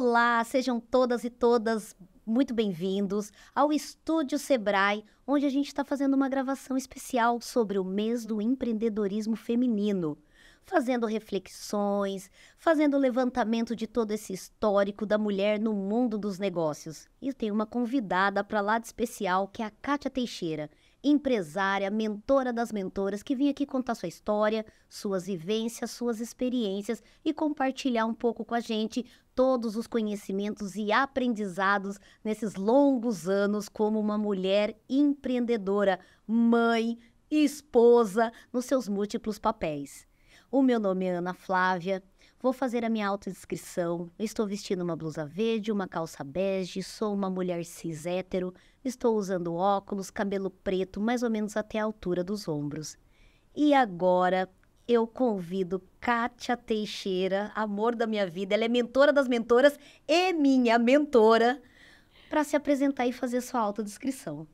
Olá, sejam todas e todas muito bem-vindos ao Estúdio Sebrae, onde a gente está fazendo uma gravação especial sobre o mês do empreendedorismo feminino. Fazendo reflexões, fazendo levantamento de todo esse histórico da mulher no mundo dos negócios. E tem uma convidada para lá de especial, que é a Kátia Teixeira, empresária, mentora das mentoras, que vem aqui contar sua história, suas vivências, suas experiências e compartilhar um pouco com a gente todos os conhecimentos e aprendizados nesses longos anos como uma mulher empreendedora, mãe, esposa, nos seus múltiplos papéis. O meu nome é Ana Flávia. Vou fazer a minha autodescrição. Estou vestindo uma blusa verde, uma calça bege, sou uma mulher cis hétero, estou usando óculos, cabelo preto, mais ou menos até a altura dos ombros. E agora eu convido Kátia Teixeira, amor da minha vida. Ela é mentora das mentoras e minha mentora, para se apresentar e fazer sua autodescrição.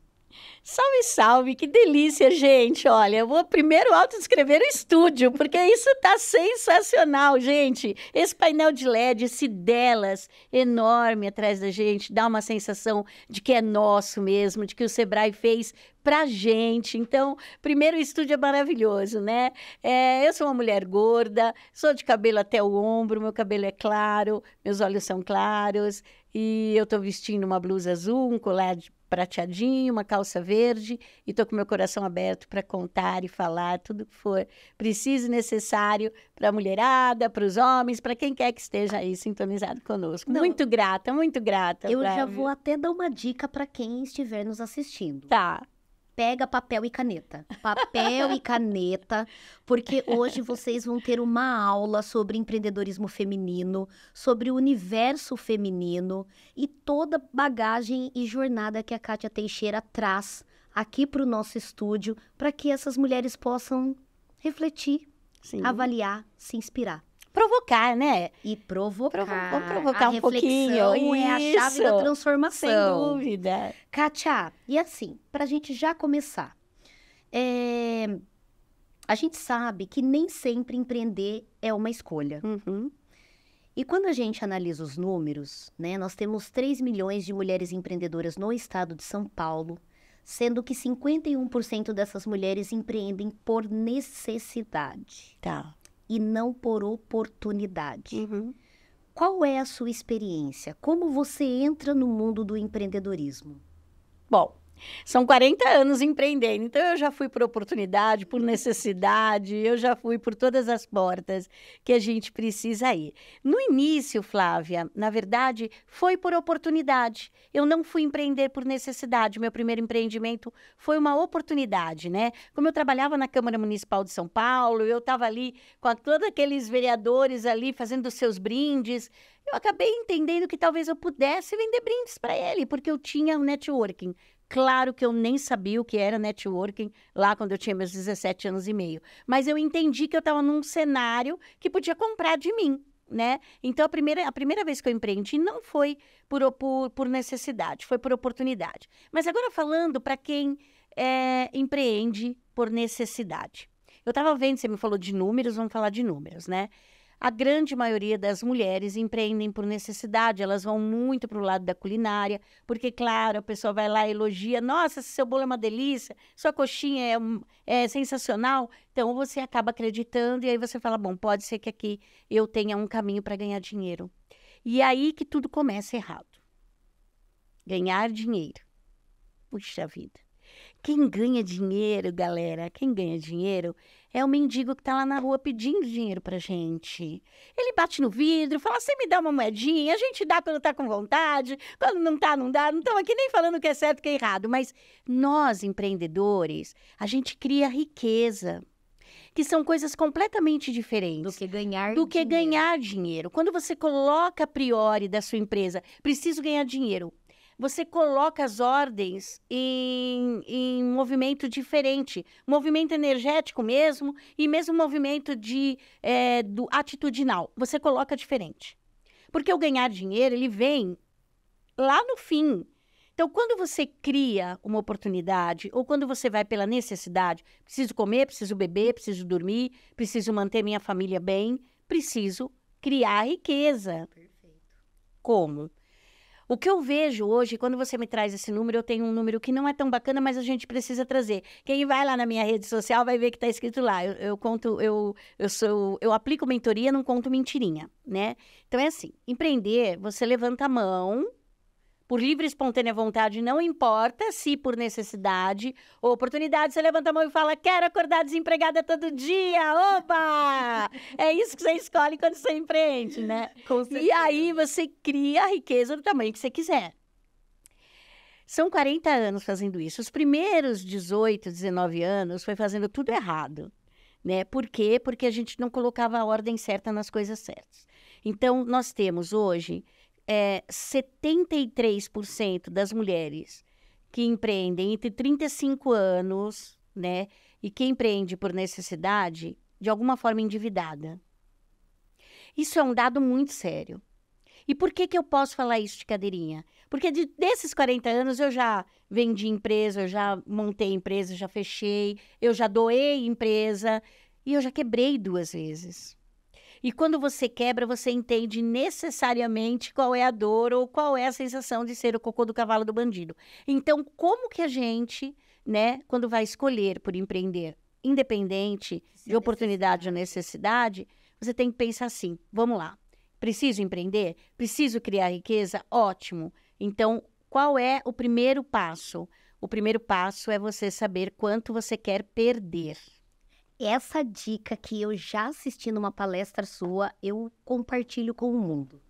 Salve, salve, que delícia, gente. Olha, eu vou primeiro autodescrever o estúdio, porque isso tá sensacional, gente. Esse painel de LED, esse delas enorme atrás da gente, dá uma sensação de que é nosso mesmo, de que o Sebrae fez pra gente. Então, primeiro, o estúdio é maravilhoso, né? É, eu sou uma mulher gorda, sou de cabelo até o ombro, meu cabelo é claro, meus olhos são claros, e eu tô vestindo uma blusa azul, um colar de prateadinho, uma calça verde e tô com meu coração aberto para contar e falar tudo que for preciso e necessário para a mulherada, para os homens, para quem quer que esteja aí sintonizado conosco. Não, muito grata, muito grata. Eu Flávia. já vou até dar uma dica para quem estiver nos assistindo. Tá pega papel e caneta. Papel e caneta, porque hoje vocês vão ter uma aula sobre empreendedorismo feminino, sobre o universo feminino e toda bagagem e jornada que a Kátia Teixeira traz aqui para o nosso estúdio, para que essas mulheres possam refletir, Sim. avaliar, se inspirar provocar, né? E provocar. Provo vamos provocar a um pouquinho. É a chave da transformação. Sem dúvida. Kátia, e assim, para a gente já começar, é... a gente sabe que nem sempre empreender é uma escolha. Uhum. E quando a gente analisa os números, né, nós temos 3 milhões de mulheres empreendedoras no estado de São Paulo, sendo que 51% dessas mulheres empreendem por necessidade. Tá e não por oportunidade. Uhum. Qual é a sua experiência? Como você entra no mundo do empreendedorismo? Bom, são 40 anos empreendendo, então eu já fui por oportunidade, por necessidade, eu já fui por todas as portas que a gente precisa ir. No início, Flávia, na verdade, foi por oportunidade. Eu não fui empreender por necessidade. Meu primeiro empreendimento foi uma oportunidade, né? Como eu trabalhava na Câmara Municipal de São Paulo, eu estava ali com a, todos aqueles vereadores ali fazendo seus brindes eu acabei entendendo que talvez eu pudesse vender brindes para ele, porque eu tinha o um networking. Claro que eu nem sabia o que era networking lá quando eu tinha meus 17 anos e meio. Mas eu entendi que eu estava num cenário que podia comprar de mim. Né? Então, a primeira, a primeira vez que eu empreendi não foi por, por, por necessidade, foi por oportunidade. Mas agora falando para quem é, empreende por necessidade. Eu estava vendo, você me falou de números, vamos falar de números, né? A grande maioria das mulheres empreendem por necessidade, elas vão muito para o lado da culinária, porque, claro, a pessoa vai lá e elogia: nossa, seu bolo é uma delícia, sua coxinha é, é sensacional. Então você acaba acreditando e aí você fala: bom, pode ser que aqui eu tenha um caminho para ganhar dinheiro. E aí que tudo começa errado. Ganhar dinheiro. Puxa vida. Quem ganha dinheiro, galera, quem ganha dinheiro é o mendigo que tá lá na rua pedindo dinheiro pra gente. Ele bate no vidro, fala: você me dá uma moedinha, a gente dá quando tá com vontade, quando não tá, não dá. Não estamos aqui nem falando o que é certo e o que é errado, mas nós, empreendedores, a gente cria riqueza que são coisas completamente diferentes. Do que ganhar Do que dinheiro. ganhar dinheiro. Quando você coloca a priori da sua empresa, preciso ganhar dinheiro você coloca as ordens em, em movimento diferente, movimento energético mesmo e mesmo movimento de é, do atitudinal. Você coloca diferente, porque o ganhar dinheiro ele vem lá no fim. Então, quando você cria uma oportunidade ou quando você vai pela necessidade, preciso comer, preciso beber, preciso dormir, preciso manter minha família bem, preciso criar riqueza. Perfeito. Como? O que eu vejo hoje, quando você me traz esse número, eu tenho um número que não é tão bacana, mas a gente precisa trazer. Quem vai lá na minha rede social vai ver que está escrito lá. Eu, eu, conto, eu, eu sou, eu aplico mentoria, não conto mentirinha, né? Então é assim: empreender, você levanta a mão, por livre e espontânea vontade, não importa se por necessidade ou oportunidade, você levanta a mão e fala: Quero acordar desempregada todo dia, Opa! é isso que você escolhe quando você empreende, né? Com E aí você cria a riqueza do tamanho que você quiser. São 40 anos fazendo isso. Os primeiros 18, 19 anos foi fazendo tudo errado. Né? Por quê? Porque a gente não colocava a ordem certa nas coisas certas. Então, nós temos hoje é, 73% das mulheres que empreendem entre 35 anos, né, e que empreende por necessidade, de alguma forma endividada. Isso é um dado muito sério. E por que, que eu posso falar isso de cadeirinha? Porque de, desses 40 anos eu já vendi empresa, eu já montei empresa, já fechei, eu já doei empresa e eu já quebrei duas vezes. E quando você quebra, você entende necessariamente qual é a dor ou qual é a sensação de ser o cocô do cavalo do bandido. Então, como que a gente, né, quando vai escolher por empreender, independente de oportunidade ou necessidade, você tem que pensar assim: vamos lá, preciso empreender? Preciso criar riqueza? Ótimo. Então, qual é o primeiro passo? O primeiro passo é você saber quanto você quer perder essa dica que eu já assisti numa palestra sua, eu compartilho com o mundo.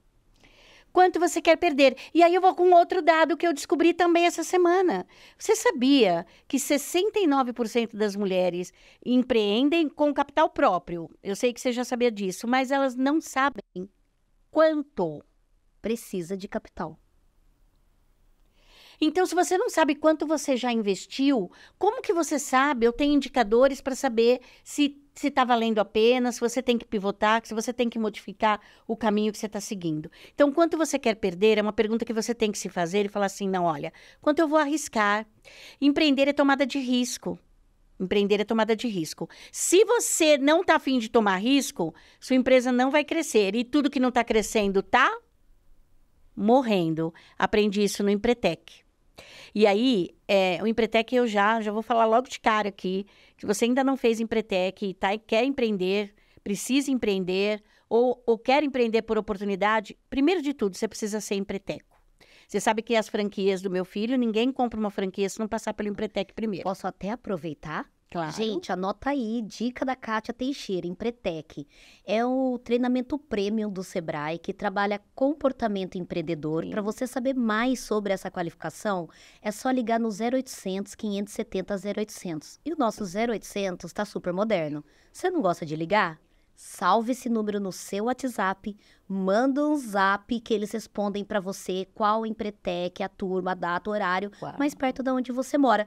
Quanto você quer perder? E aí eu vou com outro dado que eu descobri também essa semana. Você sabia que 69% das mulheres empreendem com capital próprio? Eu sei que você já sabia disso, mas elas não sabem quanto precisa de capital. Então, se você não sabe quanto você já investiu, como que você sabe? Eu tenho indicadores para saber se se está valendo a pena, se você tem que pivotar, se você tem que modificar o caminho que você está seguindo. Então, quanto você quer perder é uma pergunta que você tem que se fazer e falar assim: não, olha, quanto eu vou arriscar? Empreender é tomada de risco. Empreender é tomada de risco. Se você não está afim de tomar risco, sua empresa não vai crescer. E tudo que não está crescendo está morrendo. Aprendi isso no Empretec. E aí, é, o Empretec eu já, já vou falar logo de cara aqui. Se você ainda não fez Empretec tá? e tá, quer empreender, precisa empreender ou, ou quer empreender por oportunidade, primeiro de tudo, você precisa ser Empreteco. Você sabe que as franquias do meu filho, ninguém compra uma franquia se não passar pelo Empretec primeiro. Posso até aproveitar Claro. Gente, anota aí, dica da Kátia Teixeira, Empretec. É o treinamento premium do Sebrae que trabalha comportamento empreendedor. Para você saber mais sobre essa qualificação, é só ligar no 0800 570 0800. E o nosso 0800 está super moderno. Você não gosta de ligar? Salve esse número no seu WhatsApp, manda um zap que eles respondem para você qual empretec, a turma, a data, o horário, Uau. mais perto de onde você mora.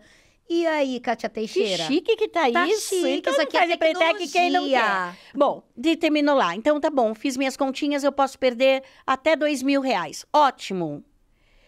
E aí, Kátia Teixeira? Que chique que tá, tá isso. Chique, então, isso aqui é tecnologia. quem não quer. Bom, terminou lá. Então tá bom, fiz minhas continhas, eu posso perder até dois mil reais. Ótimo.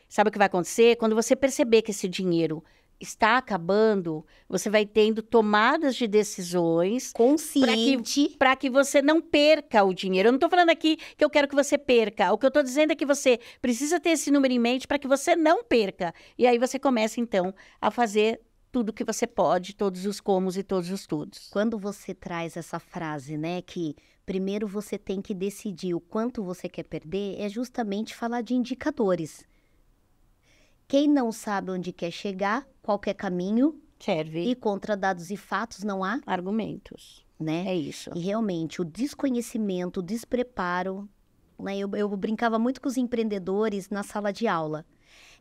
Sabe o que vai acontecer? Quando você perceber que esse dinheiro está acabando, você vai tendo tomadas de decisões consciente para que, que, você não perca o dinheiro. Eu não estou falando aqui que eu quero que você perca. O que eu estou dizendo é que você precisa ter esse número em mente para que você não perca. E aí você começa então a fazer tudo que você pode, todos os comos e todos os todos. Quando você traz essa frase, né, que primeiro você tem que decidir o quanto você quer perder, é justamente falar de indicadores. Quem não sabe onde quer chegar, qualquer é caminho serve. E contra dados e fatos não há argumentos, né? É isso. E realmente o desconhecimento, o despreparo, né? Eu, eu brincava muito com os empreendedores na sala de aula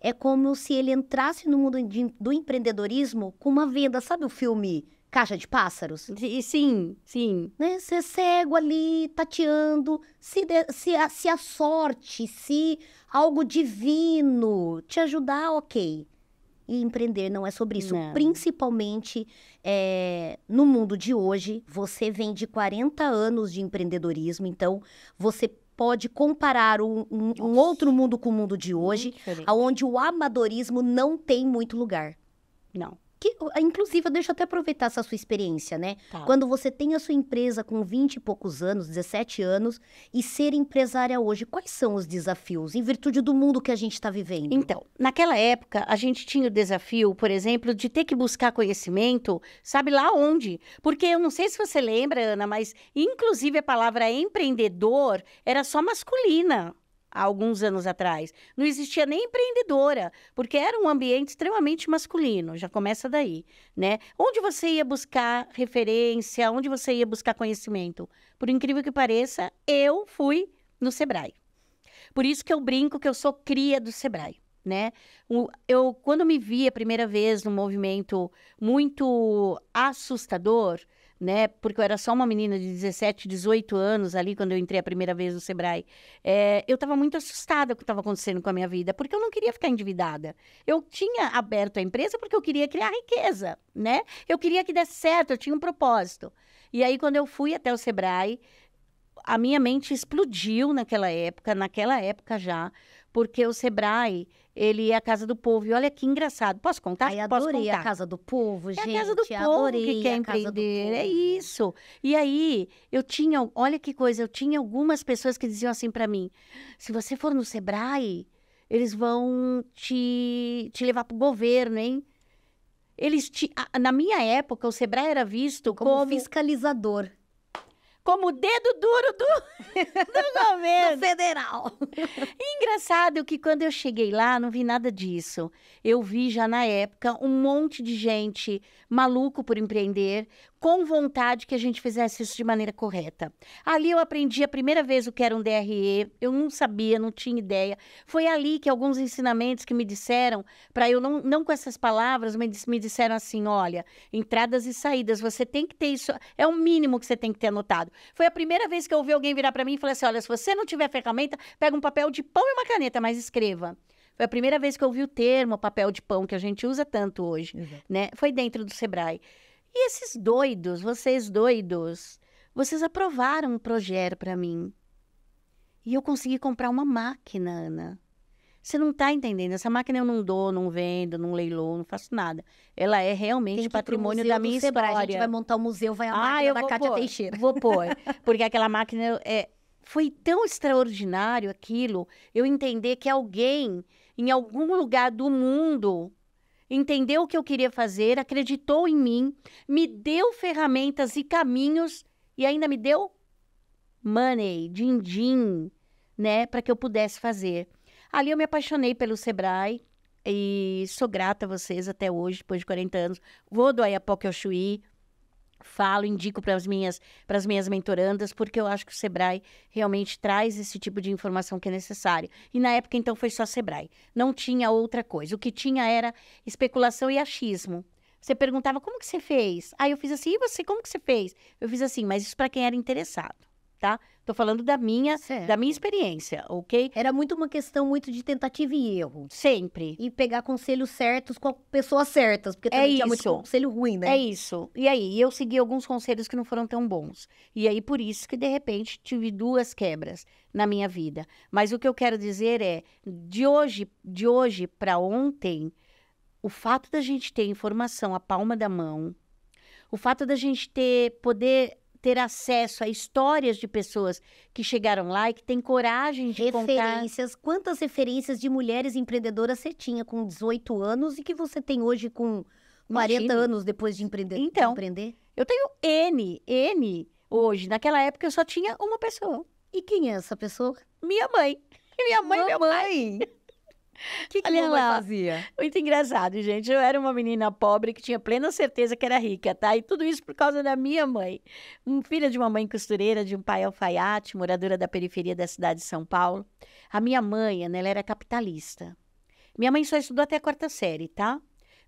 é como se ele entrasse no mundo de, do empreendedorismo com uma venda. Sabe o filme Caixa de Pássaros? Sim, sim. Né? Ser é cego ali, tateando, se, de, se, a, se a sorte, se algo divino te ajudar, ok. E empreender não é sobre isso. Não. Principalmente é, no mundo de hoje, você vem de 40 anos de empreendedorismo, então você pode comparar um, um, um outro mundo com o mundo de hoje, onde o amadorismo não tem muito lugar. Não. Que, ah, inclusive, deixa eu até aproveitar essa sua experiência, né? Tá. Quando você tem a sua empresa com 20 e poucos anos, 17 anos, e ser empresária hoje, quais são os desafios em virtude do mundo que a gente está vivendo? Então, naquela época, a gente tinha o desafio, por exemplo, de ter que buscar conhecimento, sabe lá onde? Porque eu não sei se você lembra, Ana, mas inclusive a palavra empreendedor era só masculina há alguns anos atrás. Não existia nem empreendedora, porque era um ambiente extremamente masculino, já começa daí, né? Onde você ia buscar referência, onde você ia buscar conhecimento? Por incrível que pareça, eu fui no Sebrae. Por isso que eu brinco que eu sou cria do Sebrae, né? Eu quando me vi a primeira vez num movimento muito assustador, né? Porque eu era só uma menina de 17, 18 anos ali, quando eu entrei a primeira vez no Sebrae. É, eu estava muito assustada com o que estava acontecendo com a minha vida, porque eu não queria ficar endividada. Eu tinha aberto a empresa porque eu queria criar riqueza, né? Eu queria que desse certo, eu tinha um propósito. E aí, quando eu fui até o Sebrae, a minha mente explodiu naquela época, naquela época já, porque o Sebrae ele é a Casa do Povo. E olha que engraçado. Posso contar? Ai, adorei contar. É a Casa do Povo, gente. É a Casa do adorei Povo que quer empreender. É isso. E aí, eu tinha, olha que coisa, eu tinha algumas pessoas que diziam assim para mim: se você for no Sebrae, eles vão te, te levar pro governo, hein? Eles te, na minha época, o Sebrae era visto como, como fiscalizador como o dedo duro do, do governo. do federal. engraçado que quando eu cheguei lá, não vi nada disso. Eu vi já na época um monte de gente maluco por empreender, com vontade que a gente fizesse isso de maneira correta. Ali eu aprendi a primeira vez o que era um DRE, eu não sabia, não tinha ideia. Foi ali que alguns ensinamentos que me disseram, para eu não, não com essas palavras, me, me disseram assim: olha, entradas e saídas, você tem que ter isso, é o mínimo que você tem que ter anotado. Foi a primeira vez que eu ouvi alguém virar para mim e falar assim: olha, se você não tiver ferramenta, pega um papel de pão e uma caneta, mas escreva. Foi a primeira vez que eu ouvi o termo papel de pão que a gente usa tanto hoje, né? Foi dentro do Sebrae. E esses doidos, vocês doidos, vocês aprovaram um projeto para mim. E eu consegui comprar uma máquina, Ana. Você não está entendendo. Essa máquina eu não dou, não vendo, não leilo, não faço nada. Ela é realmente patrimônio da minha Sebrae. história. A gente vai montar um museu, vai a ah, máquina da Cátia pôr. Teixeira. Vou pôr. Porque aquela máquina é, foi tão extraordinário aquilo, eu entender que alguém em algum lugar do mundo entendeu o que eu queria fazer, acreditou em mim, me deu ferramentas e caminhos e ainda me deu money, din-din, né, para que eu pudesse fazer. Ali eu me apaixonei pelo Sebrae e sou grata a vocês até hoje, depois de 40 anos. Vou do Ayapoque ao falo, indico para as minhas, minhas mentorandas, porque eu acho que o Sebrae realmente traz esse tipo de informação que é necessário. E na época, então, foi só Sebrae. Não tinha outra coisa. O que tinha era especulação e achismo. Você perguntava, como que você fez? Aí eu fiz assim, e você, como que você fez? Eu fiz assim, mas isso para quem era interessado tá? Tô falando da minha, certo. da minha experiência, ok? Era muito uma questão muito de tentativa e erro. Sempre. E pegar conselhos certos com pessoas certas, porque é também é tinha isso. muito conselho ruim, né? É isso. E aí, eu segui alguns conselhos que não foram tão bons. E aí, por isso que, de repente, tive duas quebras na minha vida. Mas o que eu quero dizer é, de hoje, de hoje para ontem, o fato da gente ter informação à palma da mão, o fato da gente ter, poder ter acesso a histórias de pessoas que chegaram lá e que têm coragem de referências. Contar... Quantas referências de mulheres empreendedoras você tinha com 18 anos e que você tem hoje com 40 Imagina. anos depois de empreender? Então, de empreender? eu tenho N, N hoje. Naquela época eu só tinha uma pessoa. E quem é essa pessoa? Minha mãe. Minha mãe, Mamãe. É meu pai. O que, que Olha mamãe lá. fazia? Muito engraçado, gente. Eu era uma menina pobre que tinha plena certeza que era rica, tá? E tudo isso por causa da minha mãe. Um filha de uma mãe costureira, de um pai alfaiate, moradora da periferia da cidade de São Paulo. A minha mãe, né, ela era capitalista. Minha mãe só estudou até a quarta série, tá?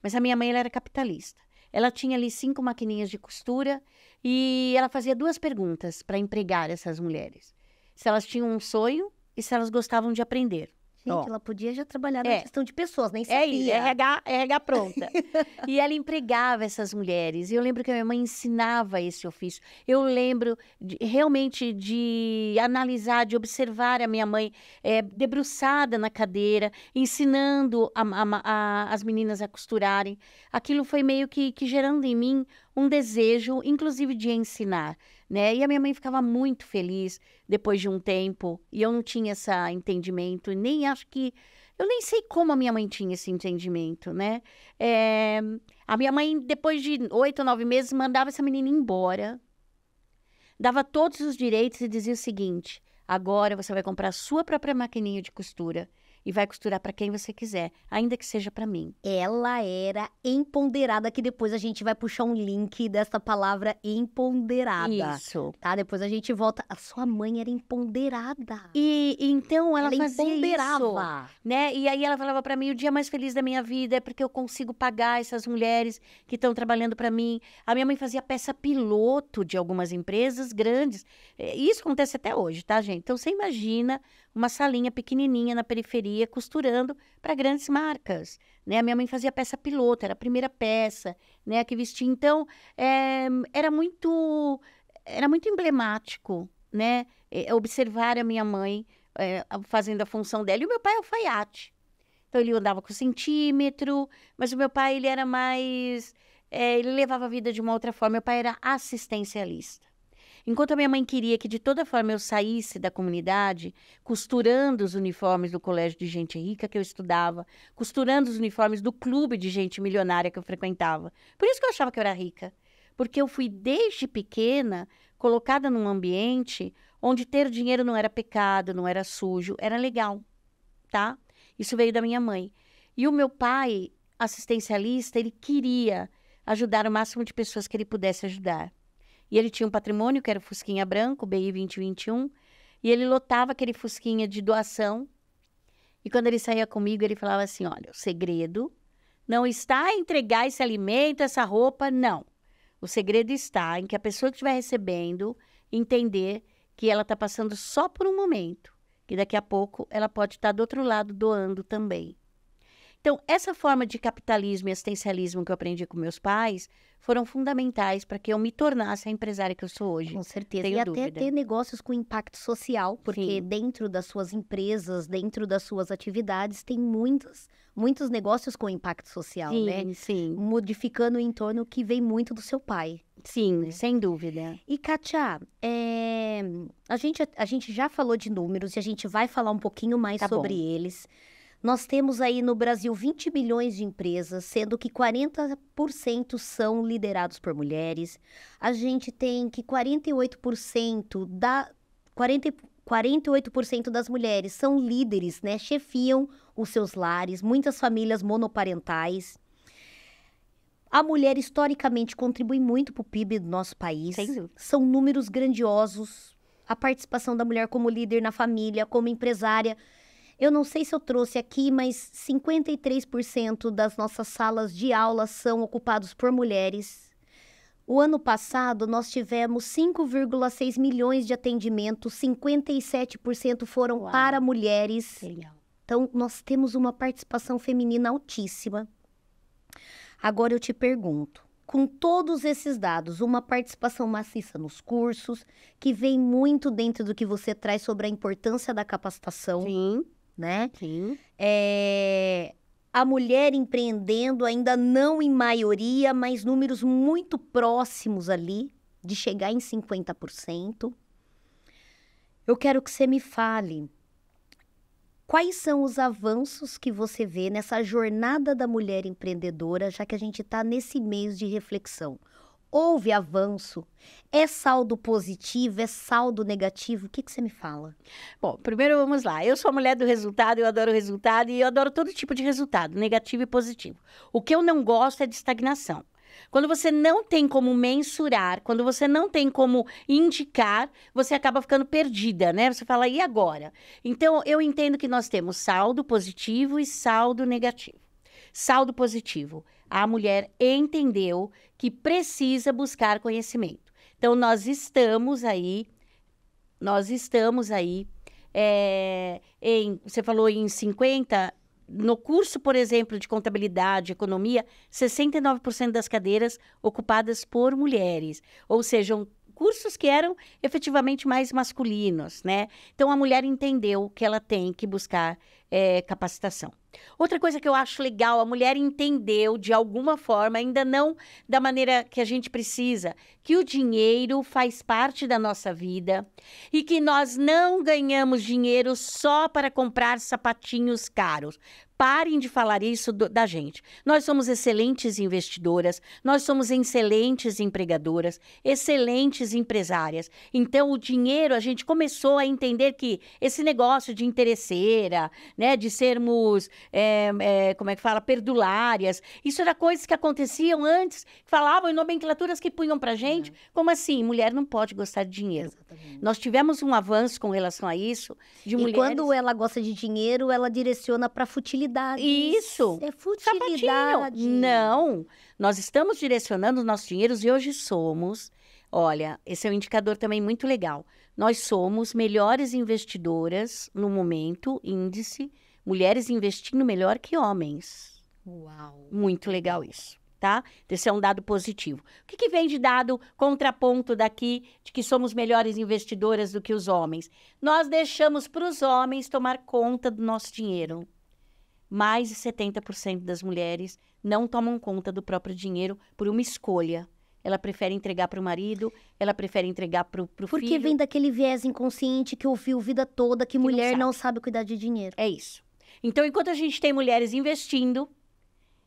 Mas a minha mãe, ela era capitalista. Ela tinha ali cinco maquininhas de costura e ela fazia duas perguntas para empregar essas mulheres: se elas tinham um sonho e se elas gostavam de aprender. Gente, ela podia já trabalhar na é, gestão de pessoas, nem é sabia. É RH, RH pronta. e ela empregava essas mulheres. E eu lembro que a minha mãe ensinava esse ofício. Eu lembro de, realmente de analisar, de observar a minha mãe é, debruçada na cadeira, ensinando a, a, a, as meninas a costurarem. Aquilo foi meio que, que gerando em mim um desejo, inclusive de ensinar, né? E a minha mãe ficava muito feliz depois de um tempo, e eu não tinha esse entendimento, nem acho que. Eu nem sei como a minha mãe tinha esse entendimento, né? É, a minha mãe, depois de oito, nove meses, mandava essa menina embora, dava todos os direitos e dizia o seguinte: agora você vai comprar a sua própria maquininha de costura e vai costurar para quem você quiser, ainda que seja para mim. Ela era empoderada, que depois a gente vai puxar um link dessa palavra empoderada. Isso. Tá? Depois a gente volta. A sua mãe era empoderada. E, então ela, ela fazia empoderava. isso, né? E aí ela falava para mim, o dia mais feliz da minha vida é porque eu consigo pagar essas mulheres que estão trabalhando para mim. A minha mãe fazia peça piloto de algumas empresas grandes. É, isso acontece até hoje, tá, gente? Então você imagina uma salinha pequenininha na periferia, costurando para grandes marcas. Né? A minha mãe fazia peça piloto, era a primeira peça né, que vestia. Então, é, era muito era muito emblemático né, eh, observar a minha mãe é, fazendo a função dela. E o meu pai é alfaiate. Então, ele andava com centímetro, mas o meu pai, ele era mais... ele levava a vida de uma outra forma. Meu pai era assistencialista. Enquanto a minha mãe queria que de toda forma eu saísse da comunidade, costurando os uniformes do colégio de gente rica que eu estudava, costurando os uniformes do clube de gente milionária que eu frequentava. Por isso que eu achava que eu era rica. Porque eu fui desde pequena colocada num ambiente onde ter dinheiro não era pecado, não era sujo, era legal, tá? Isso veio da minha mãe. E o meu pai, assistencialista, ele queria ajudar o máximo de pessoas que ele pudesse ajudar. E ele tinha um patrimônio, que era o Fusquinha Branco, BI 2021. E ele lotava aquele Fusquinha de doação. E quando ele saía comigo, ele falava assim: olha, o segredo não está em entregar esse alimento, essa roupa, não. O segredo está em que a pessoa que estiver recebendo entender que ela está passando só por um momento, que daqui a pouco ela pode estar tá do outro lado doando também. Então, essa forma de capitalismo e assistencialismo que eu aprendi com meus pais foram fundamentais para que eu me tornasse a empresária que eu sou hoje. Com certeza. Tenho e dúvida. até ter negócios com impacto social, porque Sim. dentro das suas empresas, dentro das suas atividades, tem muitos muitos negócios com impacto social, né? sim, né? Sim. Modificando o entorno que vem muito do seu pai. Sim, né? sem dúvida. E, Katia, é... Eh, a, gente, a gente já falou de números e a gente vai falar um pouquinho mais tá sobre bom. eles. Nós temos aí no Brasil 20 bilhões de empresas, sendo que 40% são liderados por mulheres. A gente tem que 48% da 40, 48% das mulheres são líderes, né? Chefiam os seus lares, muitas famílias monoparentais. A mulher historicamente contribui muito para o PIB do nosso país. São números grandiosos. A participação da mulher como líder na família, como empresária, eu não sei se eu trouxe aqui, mas 53% das nossas salas de aula são ocupadas por mulheres. O ano passado, nós tivemos 5,6 milhões de atendimentos, 57% foram Uau. para mulheres. Legal. Então, nós temos uma participação feminina altíssima. Agora eu te pergunto, com todos esses dados, uma participação maciça nos cursos, que vem muito dentro do que você traz sobre a importância da capacitação. Sim né? Sim. É, a mulher empreendendo ainda não em maioria, mas números muito próximos ali de chegar em 50%. Eu quero que você me fale quais são os avanços que você vê nessa jornada da mulher empreendedora, já que a gente está nesse mês de reflexão houve avanço? É saldo positivo? É saldo negativo? O que, que você me fala? Bom, primeiro vamos lá. Eu sou a mulher do resultado, eu adoro resultado e eu adoro todo tipo de resultado, negativo e positivo. O que eu não gosto é de estagnação. Quando você não tem como mensurar, quando você não tem como indicar, você acaba ficando perdida, né? Você fala, e agora? Então, eu entendo que nós temos saldo positivo e saldo negativo. Saldo positivo a mulher entendeu que precisa buscar conhecimento. Então, nós estamos aí, nós estamos aí é, em, você falou em 50, no curso, por exemplo, de contabilidade, economia, 69% das cadeiras ocupadas por mulheres, ou seja, cursos que eram efetivamente mais masculinos, né? Então, a mulher entendeu que ela tem que buscar é, capacitação. Outra coisa que eu acho legal, a mulher entendeu de alguma forma, ainda não da maneira que a gente precisa, que o dinheiro faz parte da nossa vida e que nós não ganhamos dinheiro só para comprar sapatinhos caros parem de falar isso do, da gente. Nós somos excelentes investidoras, nós somos excelentes empregadoras, excelentes empresárias. Então, o dinheiro, a gente começou a entender que esse negócio de interesseira, né, de sermos, é, é, como é que fala, perdulárias, isso era coisas que aconteciam antes, falavam em nomenclaturas que punham para gente. É. Como assim? Mulher não pode gostar de dinheiro. Exatamente. Nós tivemos um avanço com relação a isso. De e mulheres... quando ela gosta de dinheiro, ela direciona para futilidade futilidade. Isso. É futilidade. Sapatinho. Não. Nós estamos direcionando os nossos dinheiros e hoje somos. Olha, esse é um indicador também muito legal. Nós somos melhores investidoras no momento, índice, mulheres investindo melhor que homens. Uau. Muito legal isso tá? Esse é um dado positivo. O que, que, vem de dado contraponto daqui de que somos melhores investidoras do que os homens? Nós deixamos para os homens tomar conta do nosso dinheiro mais de 70% das mulheres não tomam conta do próprio dinheiro por uma escolha. Ela prefere entregar para o marido, ela prefere entregar para o filho. Porque vem daquele viés inconsciente que ouviu vida toda que, que mulher não sabe. não sabe cuidar de dinheiro. É isso. Então, enquanto a gente tem mulheres investindo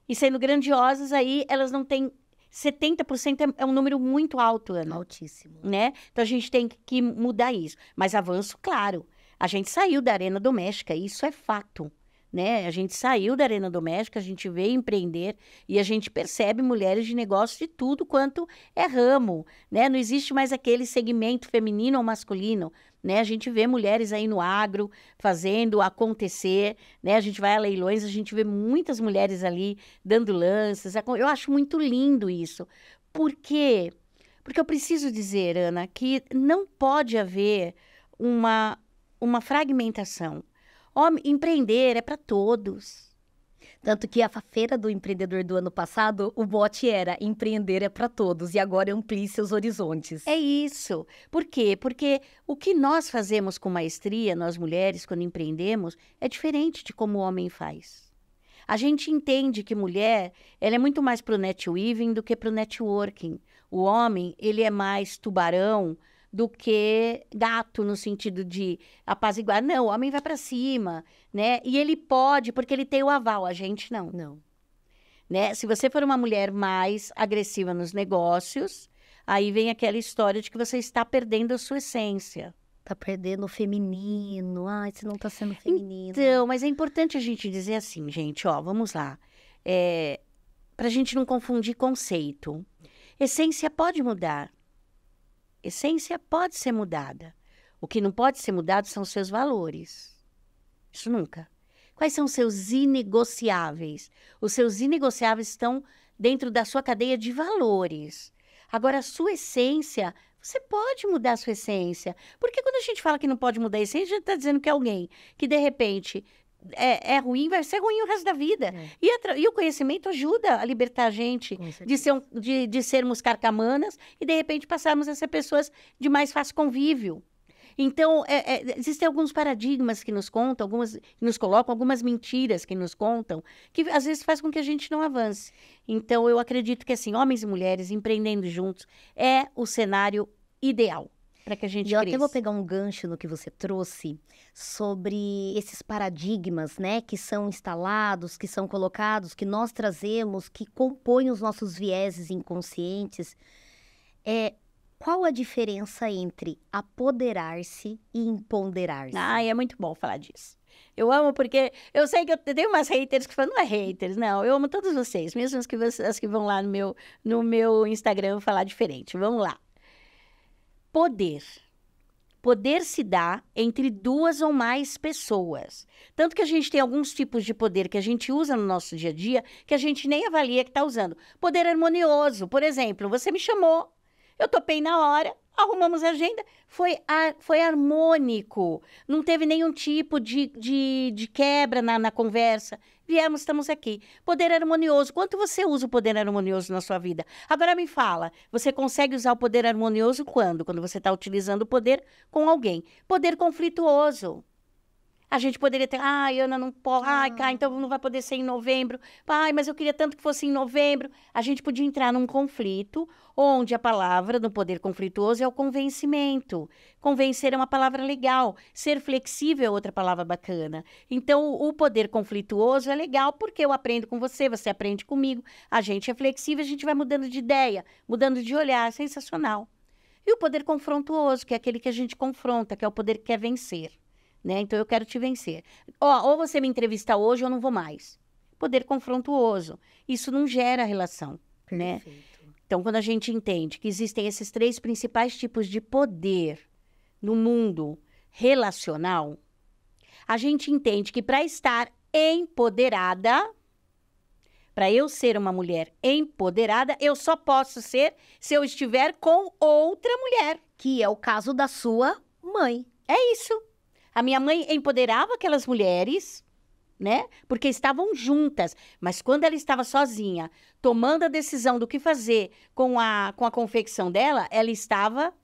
e sendo grandiosas, aí elas não têm 70% é, é, um número muito alto, Ana. Altíssimo. Né? Então a gente tem que mudar isso. Mas avanço, claro. A gente saiu da arena doméstica, isso é fato né? A gente saiu da arena doméstica, a gente veio empreender e a gente percebe mulheres de negócio de tudo quanto é ramo, né? Não existe mais aquele segmento feminino ou masculino, né? A gente vê mulheres aí no agro fazendo acontecer, né? A gente vai a leilões, a gente vê muitas mulheres ali dando lanças. Eu acho muito lindo isso. Por quê? Porque eu preciso dizer, Ana, que não pode haver uma uma fragmentação Homem, empreender é para todos. Tanto que a feira do empreendedor do ano passado, o bote era empreender é para todos e agora é amplie seus horizontes. É isso. Por quê? Porque o que nós fazemos com maestria, nós mulheres, quando empreendemos, é diferente de como o homem faz. A gente entende que mulher, ela é muito mais pro net weaving do que pro networking. O homem, ele é mais tubarão, do que gato no sentido de apaziguar. Não, o homem vai para cima, né? E ele pode porque ele tem o aval, a gente não. Não. Né? Se você for uma mulher mais agressiva nos negócios, aí vem aquela história de que você está perdendo a sua essência. Tá perdendo o feminino. Ai, você não tá sendo feminino. Então, mas é importante a gente dizer assim, gente, ó, vamos lá. É, pra gente não confundir conceito. Essência pode mudar essência pode ser mudada. O que não pode ser mudado são seus valores. Isso nunca. Quais são os seus inegociáveis? Os seus inegociáveis estão dentro da sua cadeia de valores. Agora, a sua essência, você pode mudar a sua essência. Porque quando a gente fala que não pode mudar a essência, a gente está dizendo que é alguém que, de repente, é, é, ruim, vai ser ruim o resto da vida. É. E, e, o conhecimento ajuda a libertar a gente de, ser um, de, de sermos carcamanas e, de repente, passarmos a ser pessoas de mais fácil convívio. Então, é, é, existem alguns paradigmas que nos contam, algumas nos colocam, algumas mentiras que nos contam, que às vezes faz com que a gente não avance. Então, eu acredito que assim, homens e mulheres empreendendo juntos é o cenário ideal para que a gente e eu até vou pegar um gancho no que você trouxe sobre esses paradigmas, né, que são instalados, que são colocados, que nós trazemos, que compõem os nossos vieses inconscientes. É, qual a diferença entre apoderar-se e empoderar-se? Ah, é muito bom falar disso. Eu amo porque eu sei que eu tenho umas haters que falam, não é haters, não. Eu amo todos vocês, mesmo as que, vocês, as que vão lá no meu, no meu Instagram falar diferente. Vamos lá poder. Poder se dá entre duas ou mais pessoas. Tanto que a gente tem alguns tipos de poder que a gente usa no nosso dia a dia que a gente nem avalia que está usando. Poder harmonioso, por exemplo, você me chamou, eu topei na hora, arrumamos a agenda, foi, a, foi harmônico, não teve nenhum tipo de, de, de quebra na, na conversa viemos, estamos aqui. Poder harmonioso. Quanto você usa o poder harmonioso na sua vida? Agora me fala, você consegue usar o poder harmonioso quando? Quando você está utilizando o poder com alguém. Poder conflituoso. A gente poderia ter, ai, Ana, não pode, ai, ah. então não vai poder ser em novembro. Ai, mas eu queria tanto que fosse em novembro. A gente podia entrar num conflito onde a palavra do poder conflituoso é o convencimento. Convencer é uma palavra legal, ser flexível é outra palavra bacana. Então, o poder conflituoso é legal porque eu aprendo com você, você aprende comigo, a gente é flexível, a gente vai mudando de ideia, mudando de olhar, é sensacional. E o poder confrontuoso, que é aquele que a gente confronta, que é o poder que quer vencer né? Então eu quero te vencer. Ó, ou você me entrevista hoje ou eu não vou mais. Poder confrontuoso. Isso não gera relação, né? Perfeito. né? Então, quando a gente entende que existem esses três principais tipos de poder no mundo relacional, a gente entende que para estar empoderada, para eu ser uma mulher empoderada, eu só posso ser se eu estiver com outra mulher, que é o caso da sua mãe. É isso. A minha mãe empoderava aquelas mulheres, né? Porque estavam juntas, mas quando ela estava sozinha, tomando a decisão do que fazer com a com a confecção dela, ela estava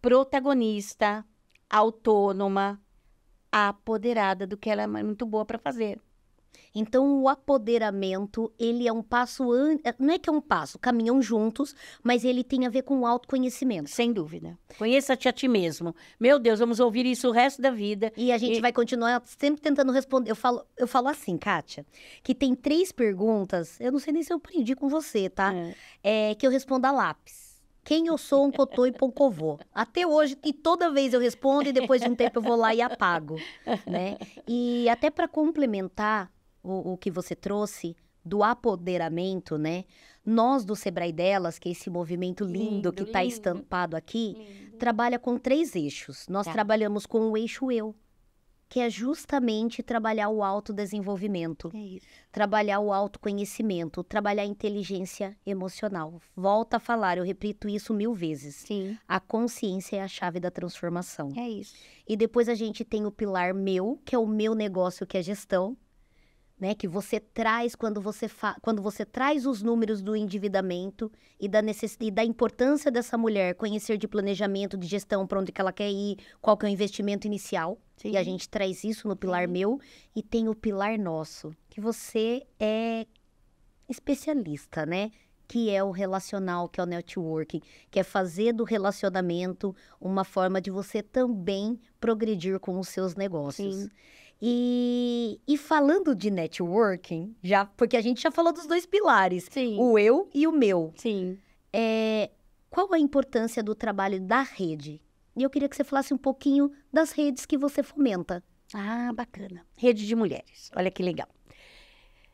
protagonista, autônoma, apoderada do que ela é muito boa para fazer. Então, o apoderamento, ele é um passo, an... É, não é que é um passo, caminham juntos, mas ele tem a ver com o autoconhecimento. Sem dúvida. Conheça-te a ti mesmo. Meu Deus, vamos ouvir isso o resto da vida. E a gente e... vai continuar sempre tentando responder. Eu falo, eu falo assim, Kátia, que tem três perguntas, eu não sei nem se eu aprendi com você, tá? É, é que eu respondo a lápis quem eu sou, um cotô e poncovô. Até hoje, e toda vez eu respondo e depois de um tempo eu vou lá e apago, né? E até para complementar, o, o que você trouxe do apoderamento, né? Nós do Sebrae Delas, que é esse movimento lindo, lindo que está estampado aqui, lindo. trabalha com três eixos. Nós tá. trabalhamos com o eixo eu, que é justamente trabalhar o autodesenvolvimento, é trabalhar o autoconhecimento, trabalhar a inteligência emocional. Volta a falar, eu repito isso mil vezes. Sim. A consciência é a chave da transformação. É isso. E depois a gente tem o pilar meu, que é o meu negócio, que é gestão né, que você traz quando você, quando você traz os números do endividamento e da, necess e da importância dessa mulher conhecer de planejamento, de gestão, para onde que ela quer ir, qual que é o investimento inicial. Sim. E a gente traz isso no pilar Sim. meu e tem o pilar nosso, que você é especialista, né? que é o relacional, que é o networking, que é fazer do relacionamento uma forma de você também progredir com os seus negócios. Sim. E, e falando de networking, já porque a gente já falou dos dois pilares, Sim. o eu e o meu. Sim. É, qual a importância do trabalho da rede? E eu queria que você falasse um pouquinho das redes que você fomenta. Ah, bacana. Rede de mulheres. Olha que legal.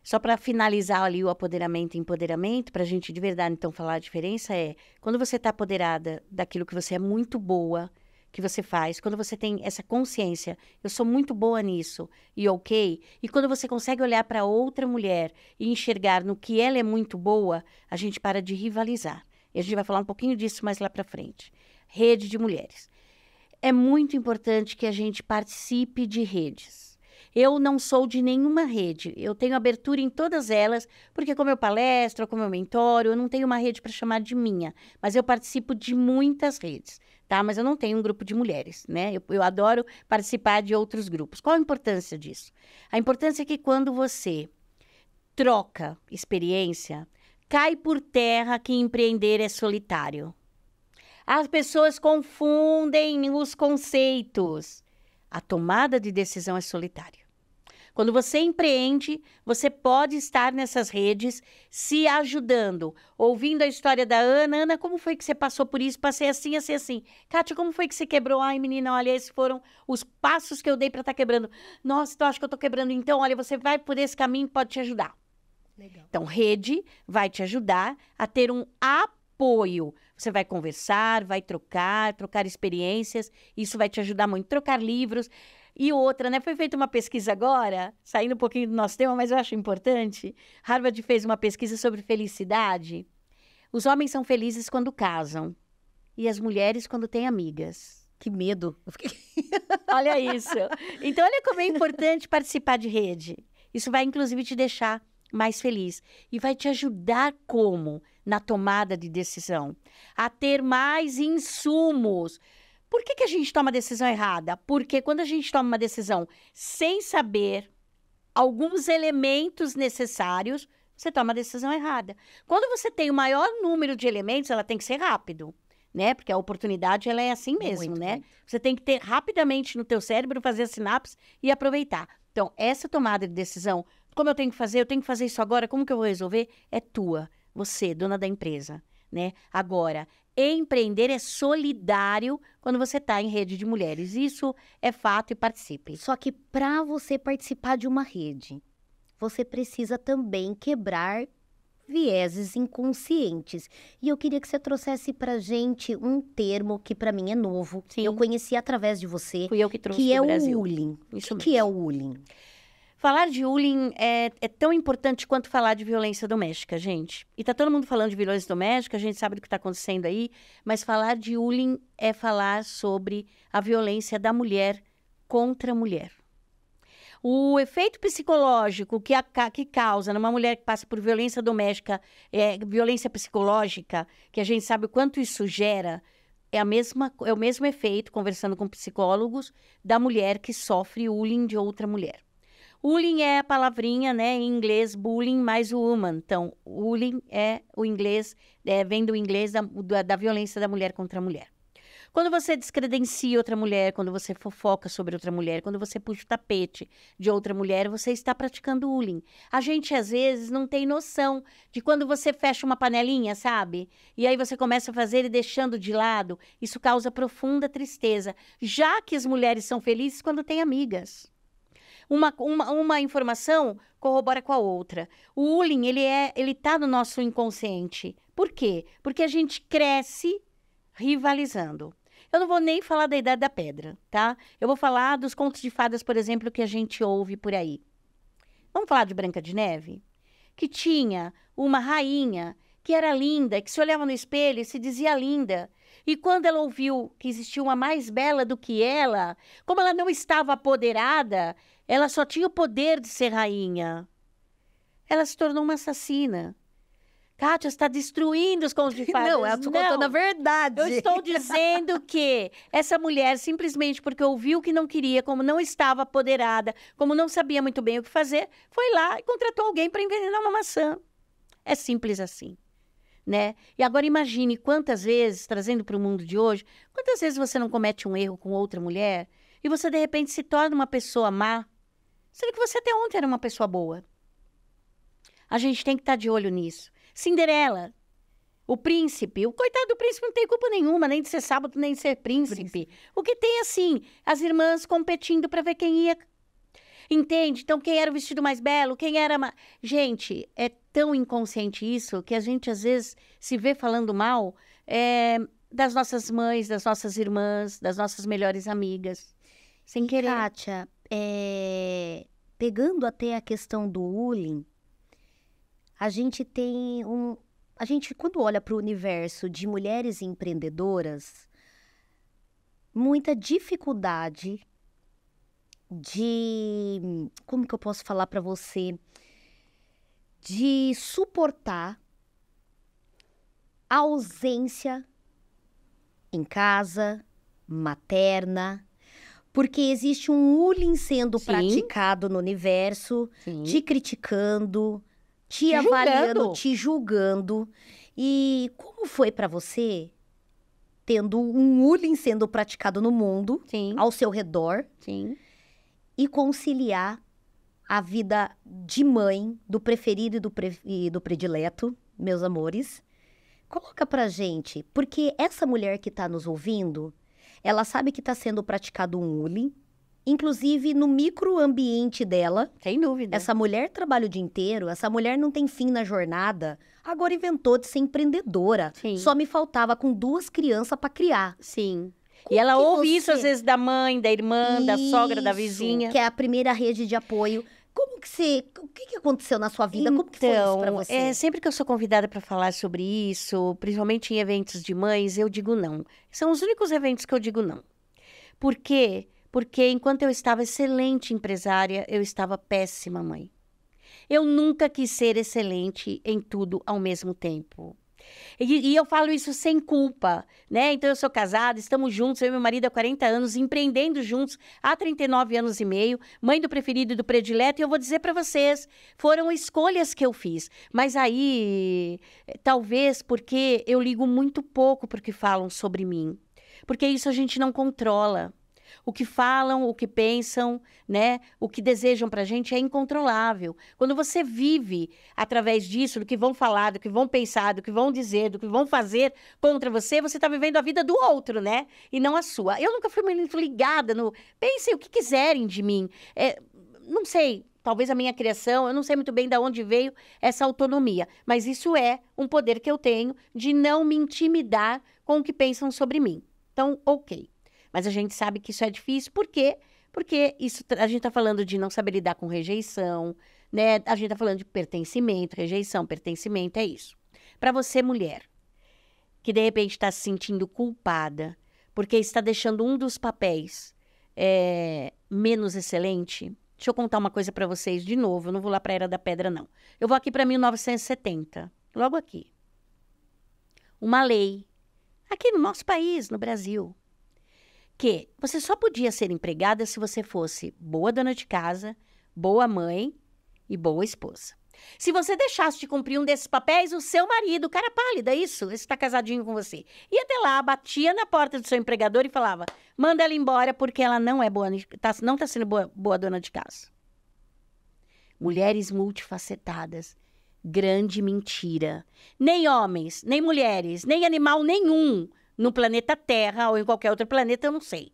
Só para finalizar ali o apoderamento e empoderamento, para a gente de verdade então falar a diferença é quando você está apoderada daquilo que você é muito boa, que você faz, quando você tem essa consciência, eu sou muito boa nisso e ok, e quando você consegue olhar para outra mulher e enxergar no que ela é muito boa, a gente para de rivalizar. E a gente vai falar um pouquinho disso mais lá para frente. Rede de mulheres. É muito importante que a gente participe de redes. Eu não sou de nenhuma rede. Eu tenho abertura em todas elas, porque como eu palestro, como eu mentoro, eu não tenho uma rede para chamar de minha, mas eu participo de muitas redes tá? Mas eu não tenho um grupo de mulheres, né? Eu, eu adoro participar de outros grupos. Qual a importância disso? A importância é que quando você troca experiência, cai por terra que empreender é solitário. As pessoas confundem os conceitos. A tomada de decisão é solitária. Quando você empreende, você pode estar nessas redes se ajudando. Ouvindo a história da Ana, Ana, como foi que você passou por isso? Passei assim, assim, assim. Kátia, como foi que você quebrou? Ai, menina, olha, esses foram os passos que eu dei para estar tá quebrando. Nossa, então acho que eu tô quebrando. Então, olha, você vai por esse caminho, pode te ajudar. Legal. Então, rede vai te ajudar a ter um apoio. Você vai conversar, vai trocar, trocar experiências. Isso vai te ajudar muito. Trocar livros. E outra, né? Foi feita uma pesquisa agora, saindo um pouquinho do nosso tema, mas eu acho importante. Harvard fez uma pesquisa sobre felicidade. Os homens são felizes quando casam e as mulheres quando têm amigas. Que medo. olha isso. Então, olha como é importante participar de rede. Isso vai, inclusive, te deixar mais feliz e vai te ajudar como na tomada de decisão, a ter mais insumos por que, que a gente toma decisão errada? Porque quando a gente toma uma decisão sem saber alguns elementos necessários, você toma a decisão errada. Quando você tem o maior número de elementos, ela tem que ser rápido, né? Porque a oportunidade ela é assim mesmo, muito, né? Muito. Você tem que ter rapidamente no teu cérebro fazer a sinapse e aproveitar. Então, essa tomada de decisão, como eu tenho que fazer, eu tenho que fazer isso agora, como que eu vou resolver? É tua, você, dona da empresa, né? Agora, empreender é solidário quando você está em rede de mulheres. Isso é fato e participe. Só que para você participar de uma rede, você precisa também quebrar vieses inconscientes. E eu queria que você trouxesse pra gente um termo que para mim é novo. Sim. Eu conheci através de você. Fui eu que trouxe que é Brasil. o Ulin. Isso que, mesmo. que é o Falar de bullying é, é, tão importante quanto falar de violência doméstica, gente. E tá todo mundo falando de violência doméstica, a gente sabe do que está acontecendo aí, mas falar de bullying é falar sobre a violência da mulher contra a mulher. O efeito psicológico que, a, que causa numa mulher que passa por violência doméstica, é, violência psicológica, que a gente sabe o quanto isso gera, é, a mesma, é o mesmo efeito, conversando com psicólogos, da mulher que sofre bullying de outra mulher. Bullying é a palavrinha, né, em inglês, bullying mais woman. Então, bullying é o inglês, é, vem do inglês da, da, da violência da mulher contra a mulher. Quando você descredencia outra mulher, quando você fofoca sobre outra mulher, quando você puxa o tapete de outra mulher, você está praticando bullying. A gente, às vezes, não tem noção de quando você fecha uma panelinha, sabe? E aí você começa a fazer e deixando de lado. Isso causa profunda tristeza, já que as mulheres são felizes quando têm amigas uma, uma, uma informação corrobora com a outra. O bullying, ele é, ele tá no nosso inconsciente. Por quê? Porque a gente cresce rivalizando. Eu não vou nem falar da idade da pedra, tá? Eu vou falar dos contos de fadas, por exemplo, que a gente ouve por aí. Vamos falar de Branca de Neve? Que tinha uma rainha que era linda, que se olhava no espelho e se dizia linda. E quando ela ouviu que existia uma mais bela do que ela, como ela não estava apoderada, ela só tinha o poder de ser rainha. Ela se tornou uma assassina. Kátia está destruindo os contos de fadas. Não, ela está contando a verdade. Eu estou dizendo que essa mulher, simplesmente porque ouviu o que não queria, como não estava apoderada, como não sabia muito bem o que fazer, foi lá e contratou alguém para envenenar uma maçã. É simples assim. Né? E agora imagine quantas vezes, trazendo para o mundo de hoje, quantas vezes você não comete um erro com outra mulher e você de repente se torna uma pessoa má você que você até ontem era uma pessoa boa. A gente tem que estar tá de olho nisso. Cinderela, o príncipe. O coitado do príncipe não tem culpa nenhuma, nem de ser sábado, nem de ser príncipe. príncipe. O que tem, assim, as irmãs competindo para ver quem ia. Entende? Então, quem era o vestido mais belo, quem era. Ma... Gente, é tão inconsciente isso que a gente, às vezes, se vê falando mal é, das nossas mães, das nossas irmãs, das nossas melhores amigas. Sem e querer. Kátia, é, pegando até a questão do bullying, a gente tem um. A gente, quando olha para o universo de mulheres empreendedoras, muita dificuldade de. Como que eu posso falar para você? De suportar a ausência em casa, materna, porque existe um ulin sendo Sim. praticado no universo, Sim. te criticando, te, te avaliando, julgando. te julgando. E como foi para você tendo um ulin sendo praticado no mundo, Sim. ao seu redor, Sim. e conciliar a vida de mãe do preferido e do, pre... e do predileto, meus amores? Coloca pra gente, porque essa mulher que tá nos ouvindo, ela sabe que está sendo praticado um bullying, inclusive no microambiente dela. Sem dúvida. Essa mulher trabalha o dia inteiro, essa mulher não tem fim na jornada. Agora inventou de ser empreendedora. Sim. Só me faltava com duas crianças para criar. Sim. Como e ela ouve você... isso às vezes da mãe, da irmã, isso, da sogra, da vizinha. Que é a primeira rede de apoio. Como que você, o que, que aconteceu na sua vida? Então, Como que foi isso para então, é, você? É, sempre que eu sou convidada para falar sobre isso, principalmente em eventos de mães, eu digo não. São os únicos eventos que eu digo não. Por quê? Porque enquanto eu estava excelente empresária, eu estava péssima mãe. Eu nunca quis ser excelente em tudo ao mesmo tempo. E, e, eu falo isso sem culpa, né? Então eu sou casada, estamos juntos, eu e meu marido há 40 anos, empreendendo juntos há 39 anos e meio, mãe do preferido e do predileto, e eu vou dizer para vocês, foram escolhas que eu fiz. Mas aí, talvez porque eu ligo muito pouco porque falam sobre mim. Porque isso a gente não controla. O que falam, o que pensam, né? O que desejam pra gente é incontrolável. Quando você vive através disso, do que vão falar, do que vão pensar, do que vão dizer, do que vão fazer contra você, você tá vivendo a vida do outro, né? E não a sua. Eu nunca fui muito ligada no pensem o que quiserem de mim. É, não sei, talvez a minha criação, eu não sei muito bem de onde veio essa autonomia, mas isso é um poder que eu tenho de não me intimidar com o que pensam sobre mim. Então, ok. Mas a gente sabe que isso é difícil, por quê? Porque isso, a gente está falando de não saber lidar com rejeição, né? A gente está falando de pertencimento, rejeição, pertencimento, é isso. Para você, mulher, que de repente está se sentindo culpada, porque está deixando um dos papéis é, menos excelente, deixa eu contar uma coisa para vocês de novo. Eu não vou lá para a Era da Pedra, não. Eu vou aqui para 1970, logo aqui. Uma lei, aqui no nosso país, no Brasil, que você só podia ser empregada se você fosse boa dona de casa, boa mãe e boa esposa. Se você deixasse de cumprir um desses papéis, o seu marido, o cara pálida, isso, esse está casadinho com você, ia até lá, batia na porta do seu empregador e falava: manda ela embora porque ela não é boa, tá, não está sendo boa, boa dona de casa. Mulheres multifacetadas. Grande mentira. Nem homens, nem mulheres, nem animal nenhum no planeta Terra ou em qualquer outro planeta, eu não sei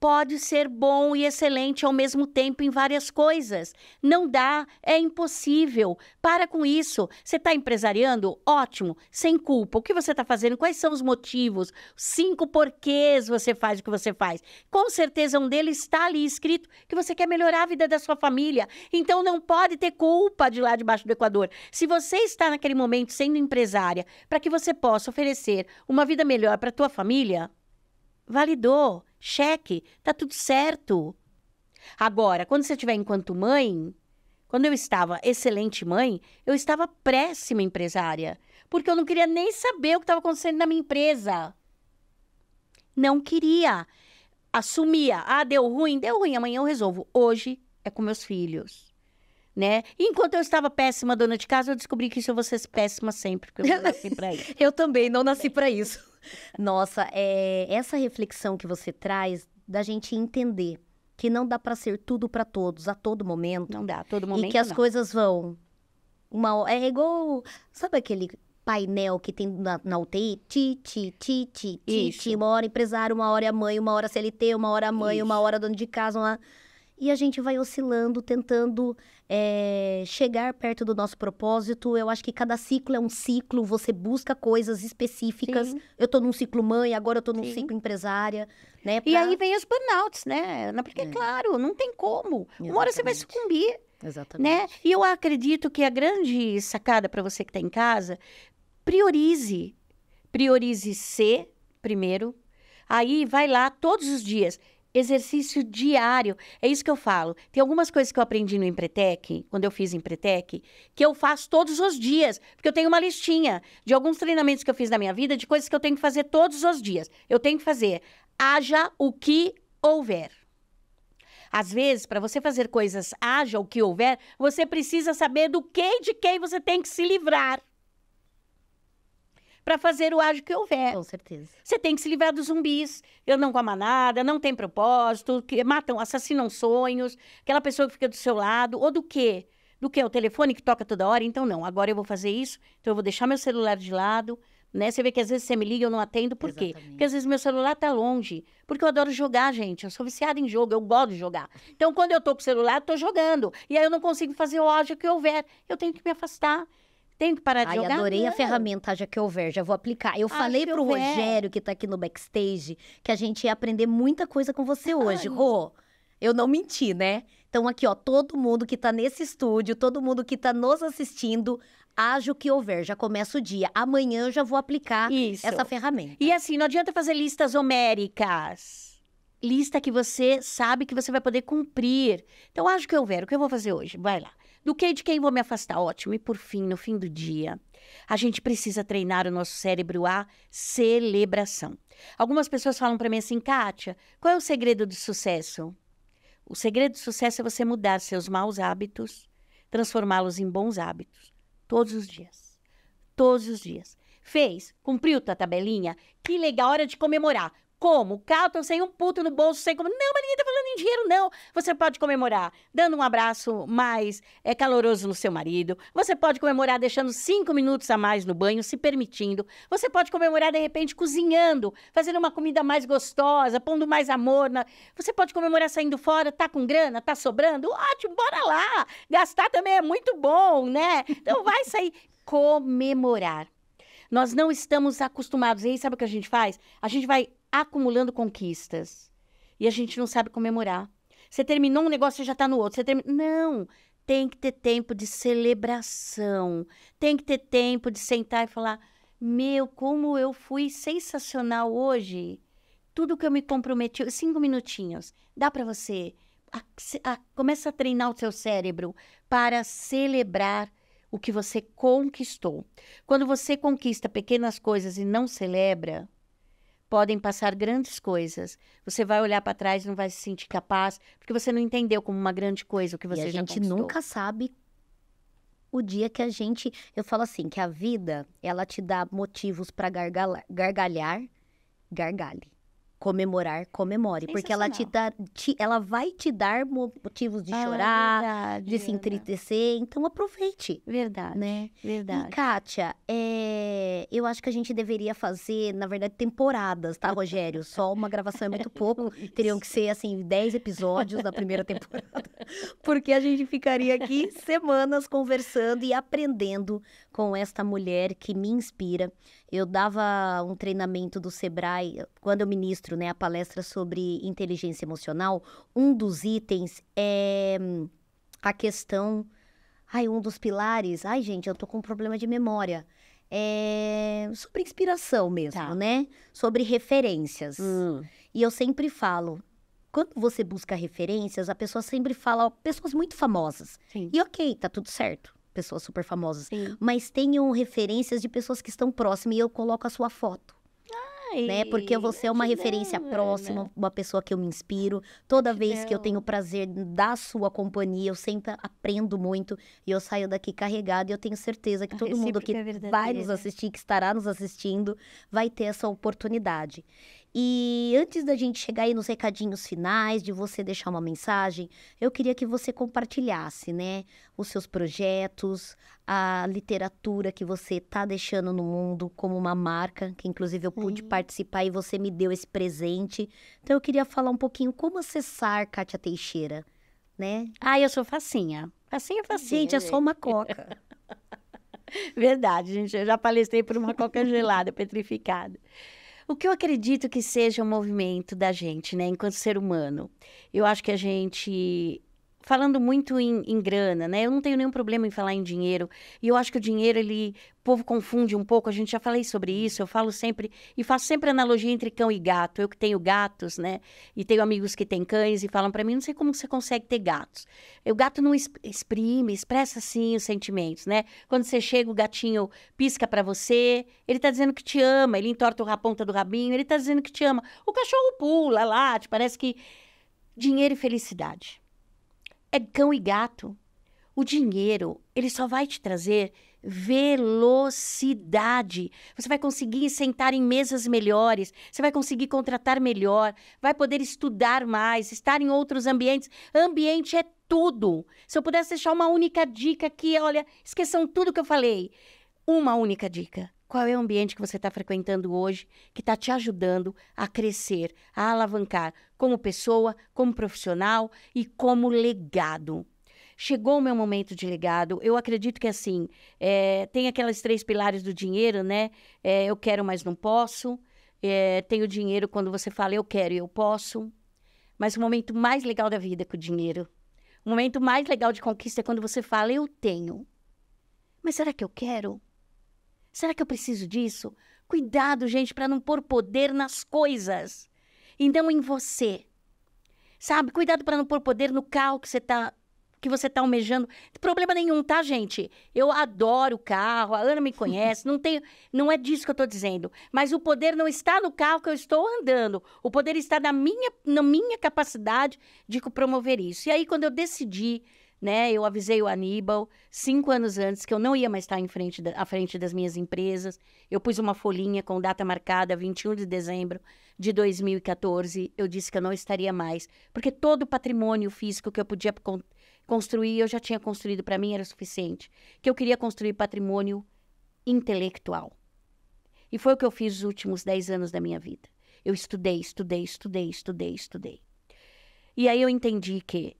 pode ser bom e excelente ao mesmo tempo em várias coisas. Não dá, é impossível. Para com isso. Você está empresariando? Ótimo, sem culpa. O que você está fazendo? Quais são os motivos? Cinco porquês você faz o que você faz. Com certeza um deles está ali escrito que você quer melhorar a vida da sua família. Então não pode ter culpa de lá debaixo do Equador. Se você está naquele momento sendo empresária para que você possa oferecer uma vida melhor para a tua família, validou cheque, tá tudo certo. Agora, quando você estiver enquanto mãe, quando eu estava excelente mãe, eu estava péssima empresária, porque eu não queria nem saber o que estava acontecendo na minha empresa. Não queria. Assumia, ah, deu ruim, deu ruim, amanhã eu resolvo. Hoje é com meus filhos. Né? Enquanto eu estava péssima dona de casa, eu descobri que isso eu vou ser péssima sempre, porque eu não nasci para isso. eu também não nasci para isso. Nossa, é, essa reflexão que você traz da gente entender que não dá para ser tudo para todos a todo momento. Não dá, a todo momento. E que as não. coisas vão. Uma, é igual. Sabe aquele painel que tem na, na UTI? Ti, ti, ti, ti, ti, Uma hora empresário, uma hora mãe, uma hora CLT, uma hora mãe, Isso. uma hora dono de casa, uma e a gente vai oscilando, tentando é, chegar perto do nosso propósito. Eu acho que cada ciclo é um ciclo, você busca coisas específicas. Sim. Eu estou num ciclo mãe, agora eu estou num Sim. ciclo empresária, né? Pra... E aí vem os burnouts, né? Porque, é. claro, não tem como. Exatamente. Uma hora você vai sucumbir. Né? Exatamente. Né? E eu acredito que a grande sacada para você que está em casa, priorize. Priorize ser primeiro. Aí vai lá todos os dias exercício diário. É isso que eu falo. Tem algumas coisas que eu aprendi no Empretec, quando eu fiz Empretec, que eu faço todos os dias, porque eu tenho uma listinha de alguns treinamentos que eu fiz na minha vida, de coisas que eu tenho que fazer todos os dias. Eu tenho que fazer haja o que houver. Às vezes, para você fazer coisas haja o que houver, você precisa saber do que e de quem você tem que se livrar para fazer o ágio que houver. Com certeza. Você tem que se livrar dos zumbis. Eu não como nada, não tem propósito, que matam, assassinam sonhos, aquela pessoa que fica do seu lado, ou do quê? Do que? O telefone que toca toda hora? Então, não, agora eu vou fazer isso, então eu vou deixar meu celular de lado. Né? Você vê que às vezes você me liga, e eu não atendo, por Exatamente. quê? Porque às vezes meu celular tá longe. Porque eu adoro jogar, gente. Eu sou viciada em jogo, eu gosto de jogar. Então, quando eu tô com o celular, eu tô jogando. E aí eu não consigo fazer o ódio que houver. Eu tenho que me afastar. Tenho que parar de Ai, jogar? adorei não. a ferramenta já que houver, já vou aplicar. Eu falei pro houver. Rogério, que tá aqui no backstage, que a gente ia aprender muita coisa com você hoje. Ai. Rô, eu não menti, né? Então aqui, ó, todo mundo que tá nesse estúdio, todo mundo que tá nos assistindo, haja o que houver, já começa o dia. Amanhã eu já vou aplicar Isso. essa ferramenta. E assim, não adianta fazer listas homéricas lista que você sabe que você vai poder cumprir. Então, acho que houver. o que eu vou fazer hoje. Vai lá. Do que de quem vou me afastar? Ótimo. E por fim, no fim do dia, a gente precisa treinar o nosso cérebro à celebração. Algumas pessoas falam para mim assim, Kátia, qual é o segredo do sucesso? O segredo do sucesso é você mudar seus maus hábitos, transformá-los em bons hábitos. Todos os dias. Todos os dias. Fez? Cumpriu tua tabelinha? Que legal, hora de comemorar. Como? Calton, sem um puto no bolso, sem como. Não, mas ninguém tá falando em dinheiro, não. Você pode comemorar dando um abraço mais é, caloroso no seu marido. Você pode comemorar deixando cinco minutos a mais no banho, se permitindo. Você pode comemorar, de repente, cozinhando, fazendo uma comida mais gostosa, pondo mais amor. Na... Você pode comemorar saindo fora, tá com grana, tá sobrando? Ótimo, bora lá! Gastar também é muito bom, né? Então vai sair. comemorar. Nós não estamos acostumados. E aí, sabe o que a gente faz? A gente vai acumulando conquistas. E a gente não sabe comemorar. Você terminou um negócio, e já está no outro. Você term... Não, tem que ter tempo de celebração. Tem que ter tempo de sentar e falar: meu, como eu fui sensacional hoje. Tudo que eu me comprometi, cinco minutinhos, dá para você. A, a, começa a treinar o seu cérebro para celebrar o que você conquistou. Quando você conquista pequenas coisas e não celebra, podem passar grandes coisas. Você vai olhar para trás, não vai se sentir capaz, porque você não entendeu como uma grande coisa o que você e a já gente conquistou. nunca sabe o dia que a gente, eu falo assim, que a vida, ela te dá motivos para gargalhar, gargalhar, gargale comemorar, comemore. Porque ela, te dá, te, ela vai te dar motivos de ah, chorar, verdade, de se entristecer. Então aproveite. Verdade. Né? Verdade. E, Kátia, é, eu acho que a gente deveria fazer, na verdade, temporadas, tá, Rogério? Só uma gravação é muito pouco. Teriam que ser, assim, 10 episódios da primeira temporada. Porque a gente ficaria aqui semanas conversando e aprendendo com esta mulher que me inspira. Eu dava um treinamento do Sebrae, quando eu ministro né, a palestra sobre inteligência emocional, um dos itens é hum, a questão. Ai, um dos pilares. Ai, gente, eu tô com um problema de memória. É sobre inspiração mesmo, tá. né? Sobre referências. Hum. E eu sempre falo, quando você busca referências, a pessoa sempre fala pessoas muito famosas. Sim. E ok, tá tudo certo pessoas super famosas, Sim. mas tenham referências de pessoas que estão próximas e eu coloco a sua foto. Ai, né? Porque você é uma referência não, né? próxima, não. uma pessoa que eu me inspiro. Toda que vez não. que eu tenho o prazer da sua companhia, eu sempre aprendo muito e eu saio daqui carregada e eu tenho certeza que todo mundo que é vai nos né? assistir, que estará nos assistindo, vai ter essa oportunidade. E antes da gente chegar aí nos recadinhos finais, de você deixar uma mensagem, eu queria que você compartilhasse, né, os seus projetos, a literatura que você está deixando no mundo como uma marca, que inclusive eu pude participar e você me deu esse presente. Então eu queria falar um pouquinho como acessar Kátia Teixeira, né? Ah, eu sou facinha. Facinha, facinha. Gente, é só uma coca. Verdade, gente. Eu já palestrei por uma coca gelada, petrificada o que eu acredito que seja o movimento da gente, né, enquanto ser humano. Eu acho que a gente falando muito em, em, grana, né? Eu não tenho nenhum problema em falar em dinheiro. E eu acho que o dinheiro, ele. O povo confunde um pouco, a gente já falei sobre isso, eu falo sempre, e faço sempre analogia entre cão e gato. Eu que tenho gatos, né? E tenho amigos que têm cães e falam para mim, não sei como você consegue ter gatos. o gato não exprime, expressa sim os sentimentos, né? Quando você chega, o gatinho pisca para você, ele tá dizendo que te ama, ele entorta a ponta do rabinho, ele tá dizendo que te ama. O cachorro pula, late, parece que. Dinheiro e felicidade é cão e gato. O dinheiro, ele só vai te trazer velocidade. Você vai conseguir sentar em mesas melhores, você vai conseguir contratar melhor, vai poder estudar mais, estar em outros ambientes. Ambiente é tudo. Se eu pudesse deixar uma única dica aqui, olha, esqueçam tudo que eu falei. Uma única dica. Qual é o ambiente que você está frequentando hoje que está te ajudando a crescer, a alavancar como pessoa, como profissional e como legado? Chegou o meu momento de legado. Eu acredito que assim, é, tem aquelas três pilares do dinheiro, né? É, eu quero, mas não posso. É, eh, tem o dinheiro quando você fala eu quero e eu posso. Mas o momento mais legal da vida é com o dinheiro. O momento mais legal de conquista é quando você fala eu tenho. Mas será que eu quero? Será que eu preciso disso? Cuidado, gente, para não pôr poder nas coisas Então, em você. Sabe? Cuidado para não pôr poder no carro que você está que você está almejando. Problema nenhum, tá, gente? Eu adoro carro, a Ana me conhece, não tenho, não é disso que eu estou dizendo. Mas o poder não está no carro que eu estou andando. O poder está na minha, na minha capacidade de promover isso. E aí, quando eu decidi né? Eu avisei o Aníbal cinco anos antes que eu não ia mais estar em frente da, à frente das minhas empresas. Eu pus uma folhinha com data marcada 21 de dezembro de 2014. Eu disse que eu não estaria mais, porque todo o patrimônio físico que eu podia con construir, eu já tinha construído para mim era suficiente. Que eu queria construir patrimônio intelectual. E foi o que eu fiz os últimos dez anos da minha vida. Eu estudei, estudei, estudei, estudei, estudei. E aí eu entendi que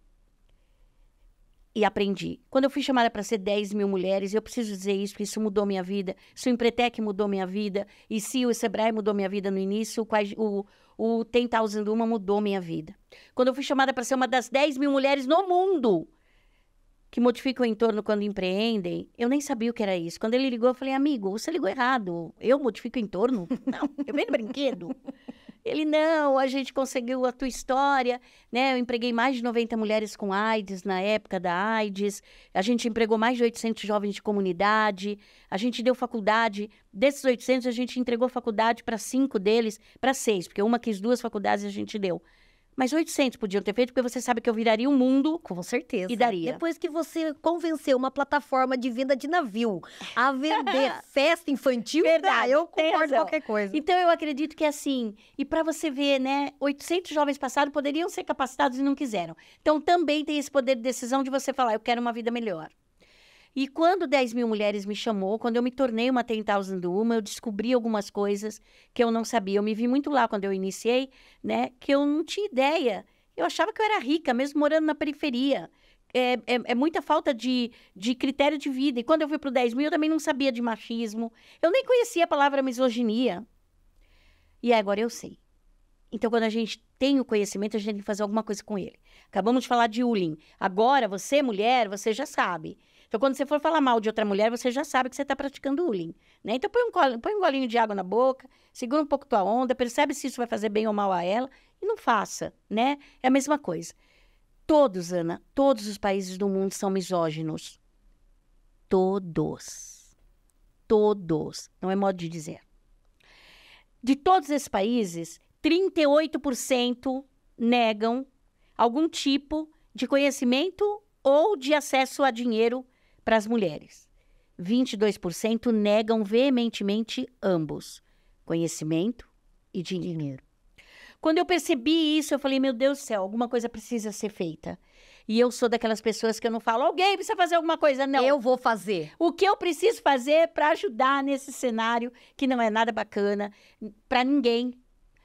e aprendi. Quando eu fui chamada para ser 10 mil mulheres, eu preciso dizer isso, porque isso mudou minha vida. Se o Empretec mudou minha vida, e se o Sebrae mudou minha vida no início, o, o, usando uma mudou minha vida. Quando eu fui chamada para ser uma das 10 mil mulheres no mundo que modificam o entorno quando empreendem, eu nem sabia o que era isso. Quando ele ligou, eu falei, amigo, você ligou errado. Eu modifico o entorno? Não, eu meio brinquedo. Ele, não, a gente conseguiu a tua história, né? Eu empreguei mais de 90 mulheres com AIDS na época da AIDS. A gente empregou mais de 800 jovens de comunidade. A gente deu faculdade. Desses 800, a gente entregou faculdade para cinco deles, para seis, porque uma quis duas faculdades e a gente deu. Mas 800 podiam ter feito, porque você sabe que eu viraria o um mundo. Com certeza. E daria. Depois que você convenceu uma plataforma de venda de navio a vender festa infantil, né, Verdade, eu concordo com qualquer coisa. Então eu acredito que é assim. E para você ver, né, 800 jovens passados poderiam ser capacitados e não quiseram. Então também tem esse poder de decisão de você falar, eu quero uma vida melhor. E quando 10 mil mulheres me chamou, quando eu me tornei uma 10,000 uma, eu descobri algumas coisas que eu não sabia. Eu me vi muito lá quando eu iniciei, né? Que eu não tinha ideia. Eu achava que eu era rica, mesmo morando na periferia. É, é, é, muita falta de, de critério de vida. E quando eu fui para o 10 mil, eu também não sabia de machismo. Eu nem conhecia a palavra misoginia. E agora eu sei. Então, quando a gente tem o conhecimento, a gente tem que fazer alguma coisa com ele. Acabamos de falar de Ulin. Agora, você, mulher, você já sabe. Então, quando você for falar mal de outra mulher, você já sabe que você está praticando bullying, né? Então, põe um, colinho, põe um golinho de água na boca, segura um pouco tua onda, percebe se isso vai fazer bem ou mal a ela e não faça, né? É a mesma coisa. Todos, Ana, todos os países do mundo são misóginos. Todos. Todos. Não é modo de dizer. De todos esses países, 38% negam algum tipo de conhecimento ou de acesso a dinheiro para as mulheres. 22% negam veementemente ambos, conhecimento e dinheiro. dinheiro. Quando eu percebi isso, eu falei: meu Deus do céu, alguma coisa precisa ser feita. E eu sou daquelas pessoas que eu não falo, alguém precisa fazer alguma coisa, não. Eu vou fazer. O que eu preciso fazer para ajudar nesse cenário que não é nada bacana para ninguém.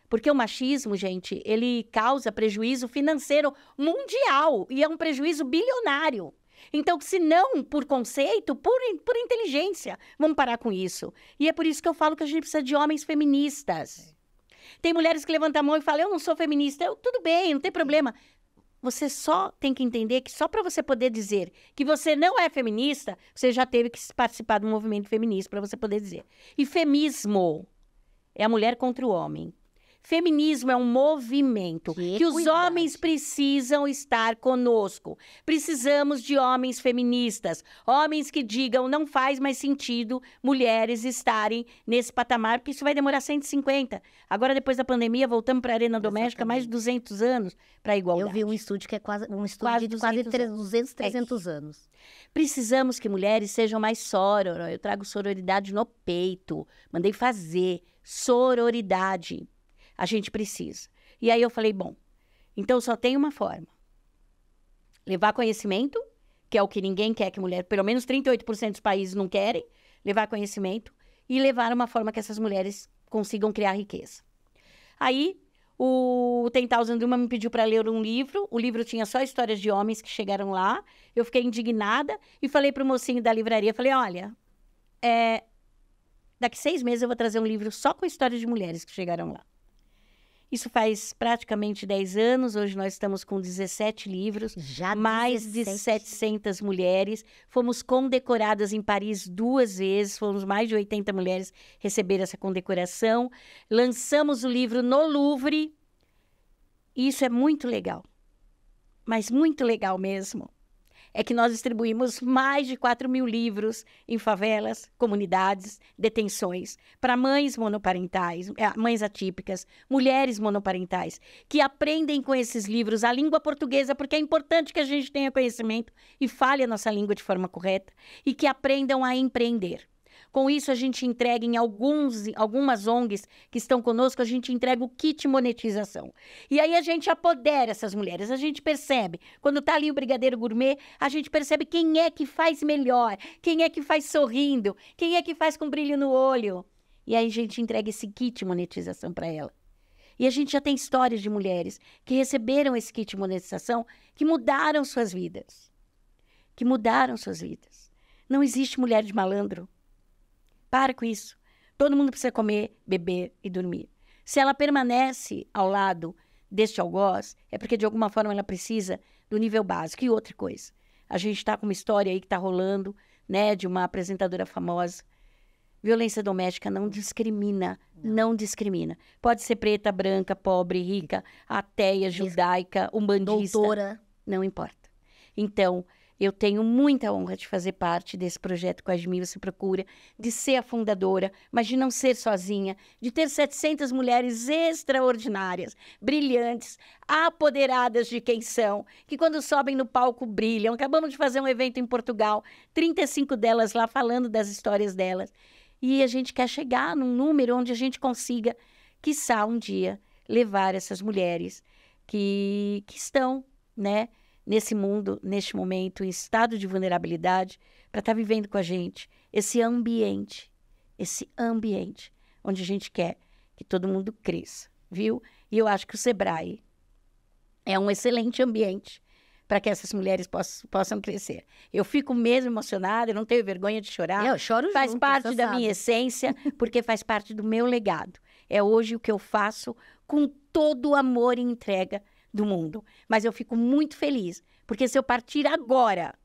Porque o machismo, gente, ele causa prejuízo financeiro mundial e é um prejuízo bilionário. Então, se não por conceito, por, por inteligência, vamos parar com isso. E é por isso que eu falo que a gente precisa de homens feministas. Tem mulheres que levantam a mão e falam: Eu não sou feminista. Eu, Tudo bem, não tem problema. Você só tem que entender que só para você poder dizer que você não é feminista, você já teve que participar do movimento feminista para você poder dizer. E feminismo é a mulher contra o homem. Feminismo é um movimento que, que os homens precisam estar conosco. Precisamos de homens feministas, homens que digam não faz mais sentido mulheres estarem nesse patamar, porque isso vai demorar 150. Agora depois da pandemia voltamos para a arena doméstica mais de 200 anos para igualdade. Eu vi um estúdio que é quase um estúdio quase de quase 300, 200, 300 é. anos. Precisamos que mulheres sejam mais soror. Eu trago sororidade no peito. Mandei fazer sororidade. A gente precisa. E aí eu falei, bom, então só tem uma forma. Levar conhecimento, que é o que ninguém quer que mulher, pelo menos 38% dos países não querem, levar conhecimento e levar uma forma que essas mulheres consigam criar riqueza. Aí o Ten Thousand Uma me pediu para ler um livro. O livro tinha só histórias de homens que chegaram lá. Eu fiquei indignada e falei para o mocinho da livraria, falei, olha, é, daqui seis meses eu vou trazer um livro só com histórias de mulheres que chegaram lá. Isso faz praticamente 10 anos, hoje nós estamos com 17 livros, Já mais 17. de 700 mulheres. Fomos condecoradas em Paris duas vezes, fomos mais de 80 mulheres receber essa condecoração. Lançamos o livro no Louvre. E isso é muito legal, mas muito legal mesmo é que nós distribuímos mais de 4 mil livros em favelas, comunidades, detenções, para mães monoparentais, é, mães atípicas, mulheres monoparentais, que aprendem com esses livros a língua portuguesa, porque é importante que a gente tenha conhecimento e fale a nossa língua de forma correta, e que aprendam a empreender. Com isso, a gente entrega em alguns, algumas ONGs que estão conosco, a gente entrega o kit monetização. E aí a gente apodera essas mulheres, a gente percebe. Quando está ali o Brigadeiro Gourmet, a gente percebe quem é que faz melhor, quem é que faz sorrindo, quem é que faz com brilho no olho. E aí a gente entrega esse kit monetização para ela. E a gente já tem histórias de mulheres que receberam esse kit de monetização que mudaram suas vidas. Que mudaram suas vidas. Não existe mulher de malandro. Para com isso. Todo mundo precisa comer, beber e dormir. Se ela permanece ao lado deste algoz, é porque de alguma forma ela precisa do nível básico. E outra coisa, a gente está com uma história aí que está rolando, né, de uma apresentadora famosa. Violência doméstica não discrimina, não, não discrimina. Pode ser preta, branca, pobre, rica, ateia, judaica, umbandista. Doutora. Não importa. Então, eu tenho muita honra de fazer parte desse projeto com as Mil Se Procura, de ser a fundadora, mas de não ser sozinha, de ter 700 mulheres extraordinárias, brilhantes, apoderadas de quem são, que quando sobem no palco brilham. Acabamos de fazer um evento em Portugal, 35 delas lá falando das histórias delas. E a gente quer chegar num número onde a gente consiga, quiçá um dia, levar essas mulheres que, que estão, né? nesse mundo, neste momento, em estado de vulnerabilidade, para estar tá vivendo com a gente esse ambiente, esse ambiente onde a gente quer que todo mundo cresça, viu? E eu acho que o Sebrae é um excelente ambiente para que essas mulheres possam, possam crescer. Eu fico mesmo emocionada, eu não tenho vergonha de chorar. Eu choro Faz junto, parte da sabe. minha essência, porque faz parte do meu legado. É hoje o que eu faço com todo o amor e entrega do mundo. Mas eu fico muito feliz, porque se eu partir agora,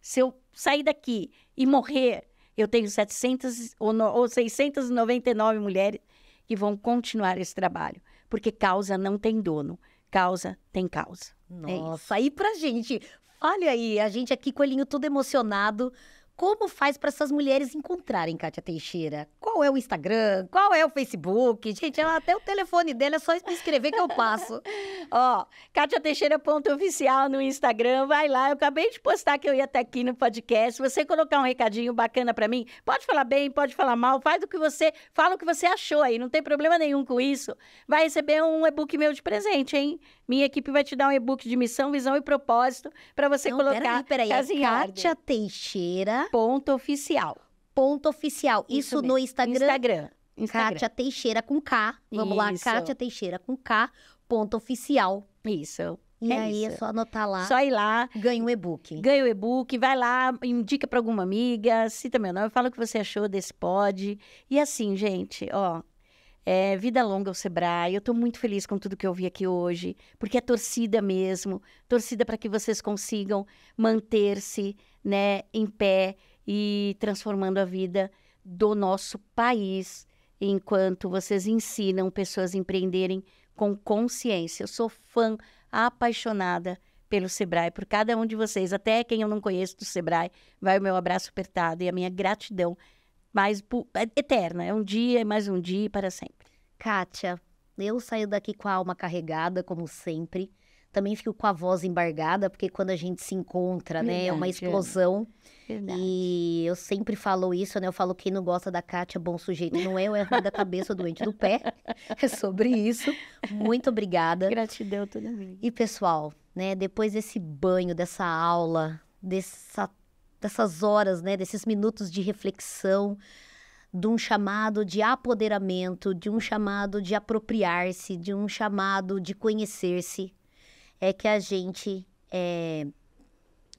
se eu sair daqui e morrer, eu tenho 700 ou, no, ou 699 mulheres que vão continuar esse trabalho, porque causa não tem dono, causa tem causa. É Nossa, é aí pra gente, olha aí, a gente aqui com o olhinho todo emocionado, como faz para essas mulheres encontrarem Kátia Teixeira? Qual é o Instagram? Qual é o Facebook? Gente, ela, até o telefone dela é só me escrever que eu passo. Ó, Kátia Teixeira.oficial no Instagram, vai lá. Eu acabei de postar que eu ia até aqui no podcast. você colocar um recadinho bacana para mim, pode falar bem, pode falar mal, faz o que você, fala o que você achou aí, não tem problema nenhum com isso. Vai receber um e-book meu de presente, hein? Minha equipe vai te dar um e-book de missão, visão e propósito para você então, colocar. Peraí, peraí. Kátia Teixeira. Ponto oficial. Ponto oficial. Isso, Isso no Instagram. Instagram. Instagram. Kátia Teixeira com K. Vamos isso. lá, Kátia Teixeira com K. Ponto oficial. Isso. E é aí é isso. é só anotar lá. Só ir lá. Ganha um e-book. Ganha o um e-book, vai lá, indica para alguma amiga, cita meu nome, fala o que você achou desse pod. E assim, gente, ó, é, vida longa ao Sebrae. Eu estou muito feliz com tudo que eu vi aqui hoje, porque é torcida mesmo torcida para que vocês consigam manter-se né, em pé e transformando a vida do nosso país enquanto vocês ensinam pessoas a empreenderem com consciência. Eu sou fã apaixonada pelo Sebrae, por cada um de vocês, até quem eu não conheço do Sebrae, vai o meu abraço apertado e a minha gratidão mais é eterna. É um dia, mais um dia e para sempre. Kátia, eu saio daqui com a alma carregada, como sempre. Também fico com a voz embargada, porque quando a gente se encontra, Verdade, né, é uma é. explosão. Verdade. E eu sempre falo isso, né? Eu falo quem não gosta da Kátia, bom sujeito não é, o erro da cabeça, doente do pé. É sobre isso. Muito obrigada. Gratidão toda minha. E pessoal, né, depois desse banho, dessa aula, dessa, dessas horas, né, desses minutos de reflexão, de um chamado de apoderamento, de um chamado de apropriar-se, de um chamado de conhecer-se, é que a gente é,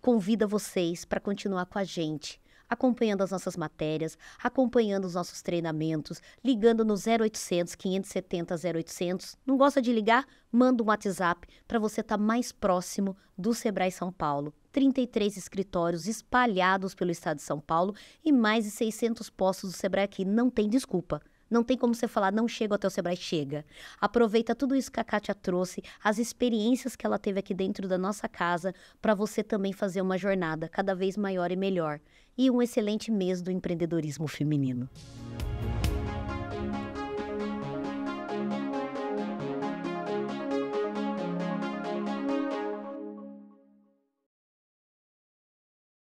convida vocês para continuar com a gente acompanhando as nossas matérias, acompanhando os nossos treinamentos, ligando no 0800 570 0800. Não gosta de ligar? Manda um WhatsApp para você estar tá mais próximo do Sebrae São Paulo. 33 escritórios espalhados pelo estado de São Paulo e mais de 600 postos do Sebrae aqui. Não tem desculpa. Não tem como você falar, não chega até o Sebrae, chega. Aproveita tudo isso que a Kátia trouxe, as experiências que ela teve aqui dentro da nossa casa, para você também fazer uma jornada cada vez maior e melhor e um excelente mês do empreendedorismo feminino.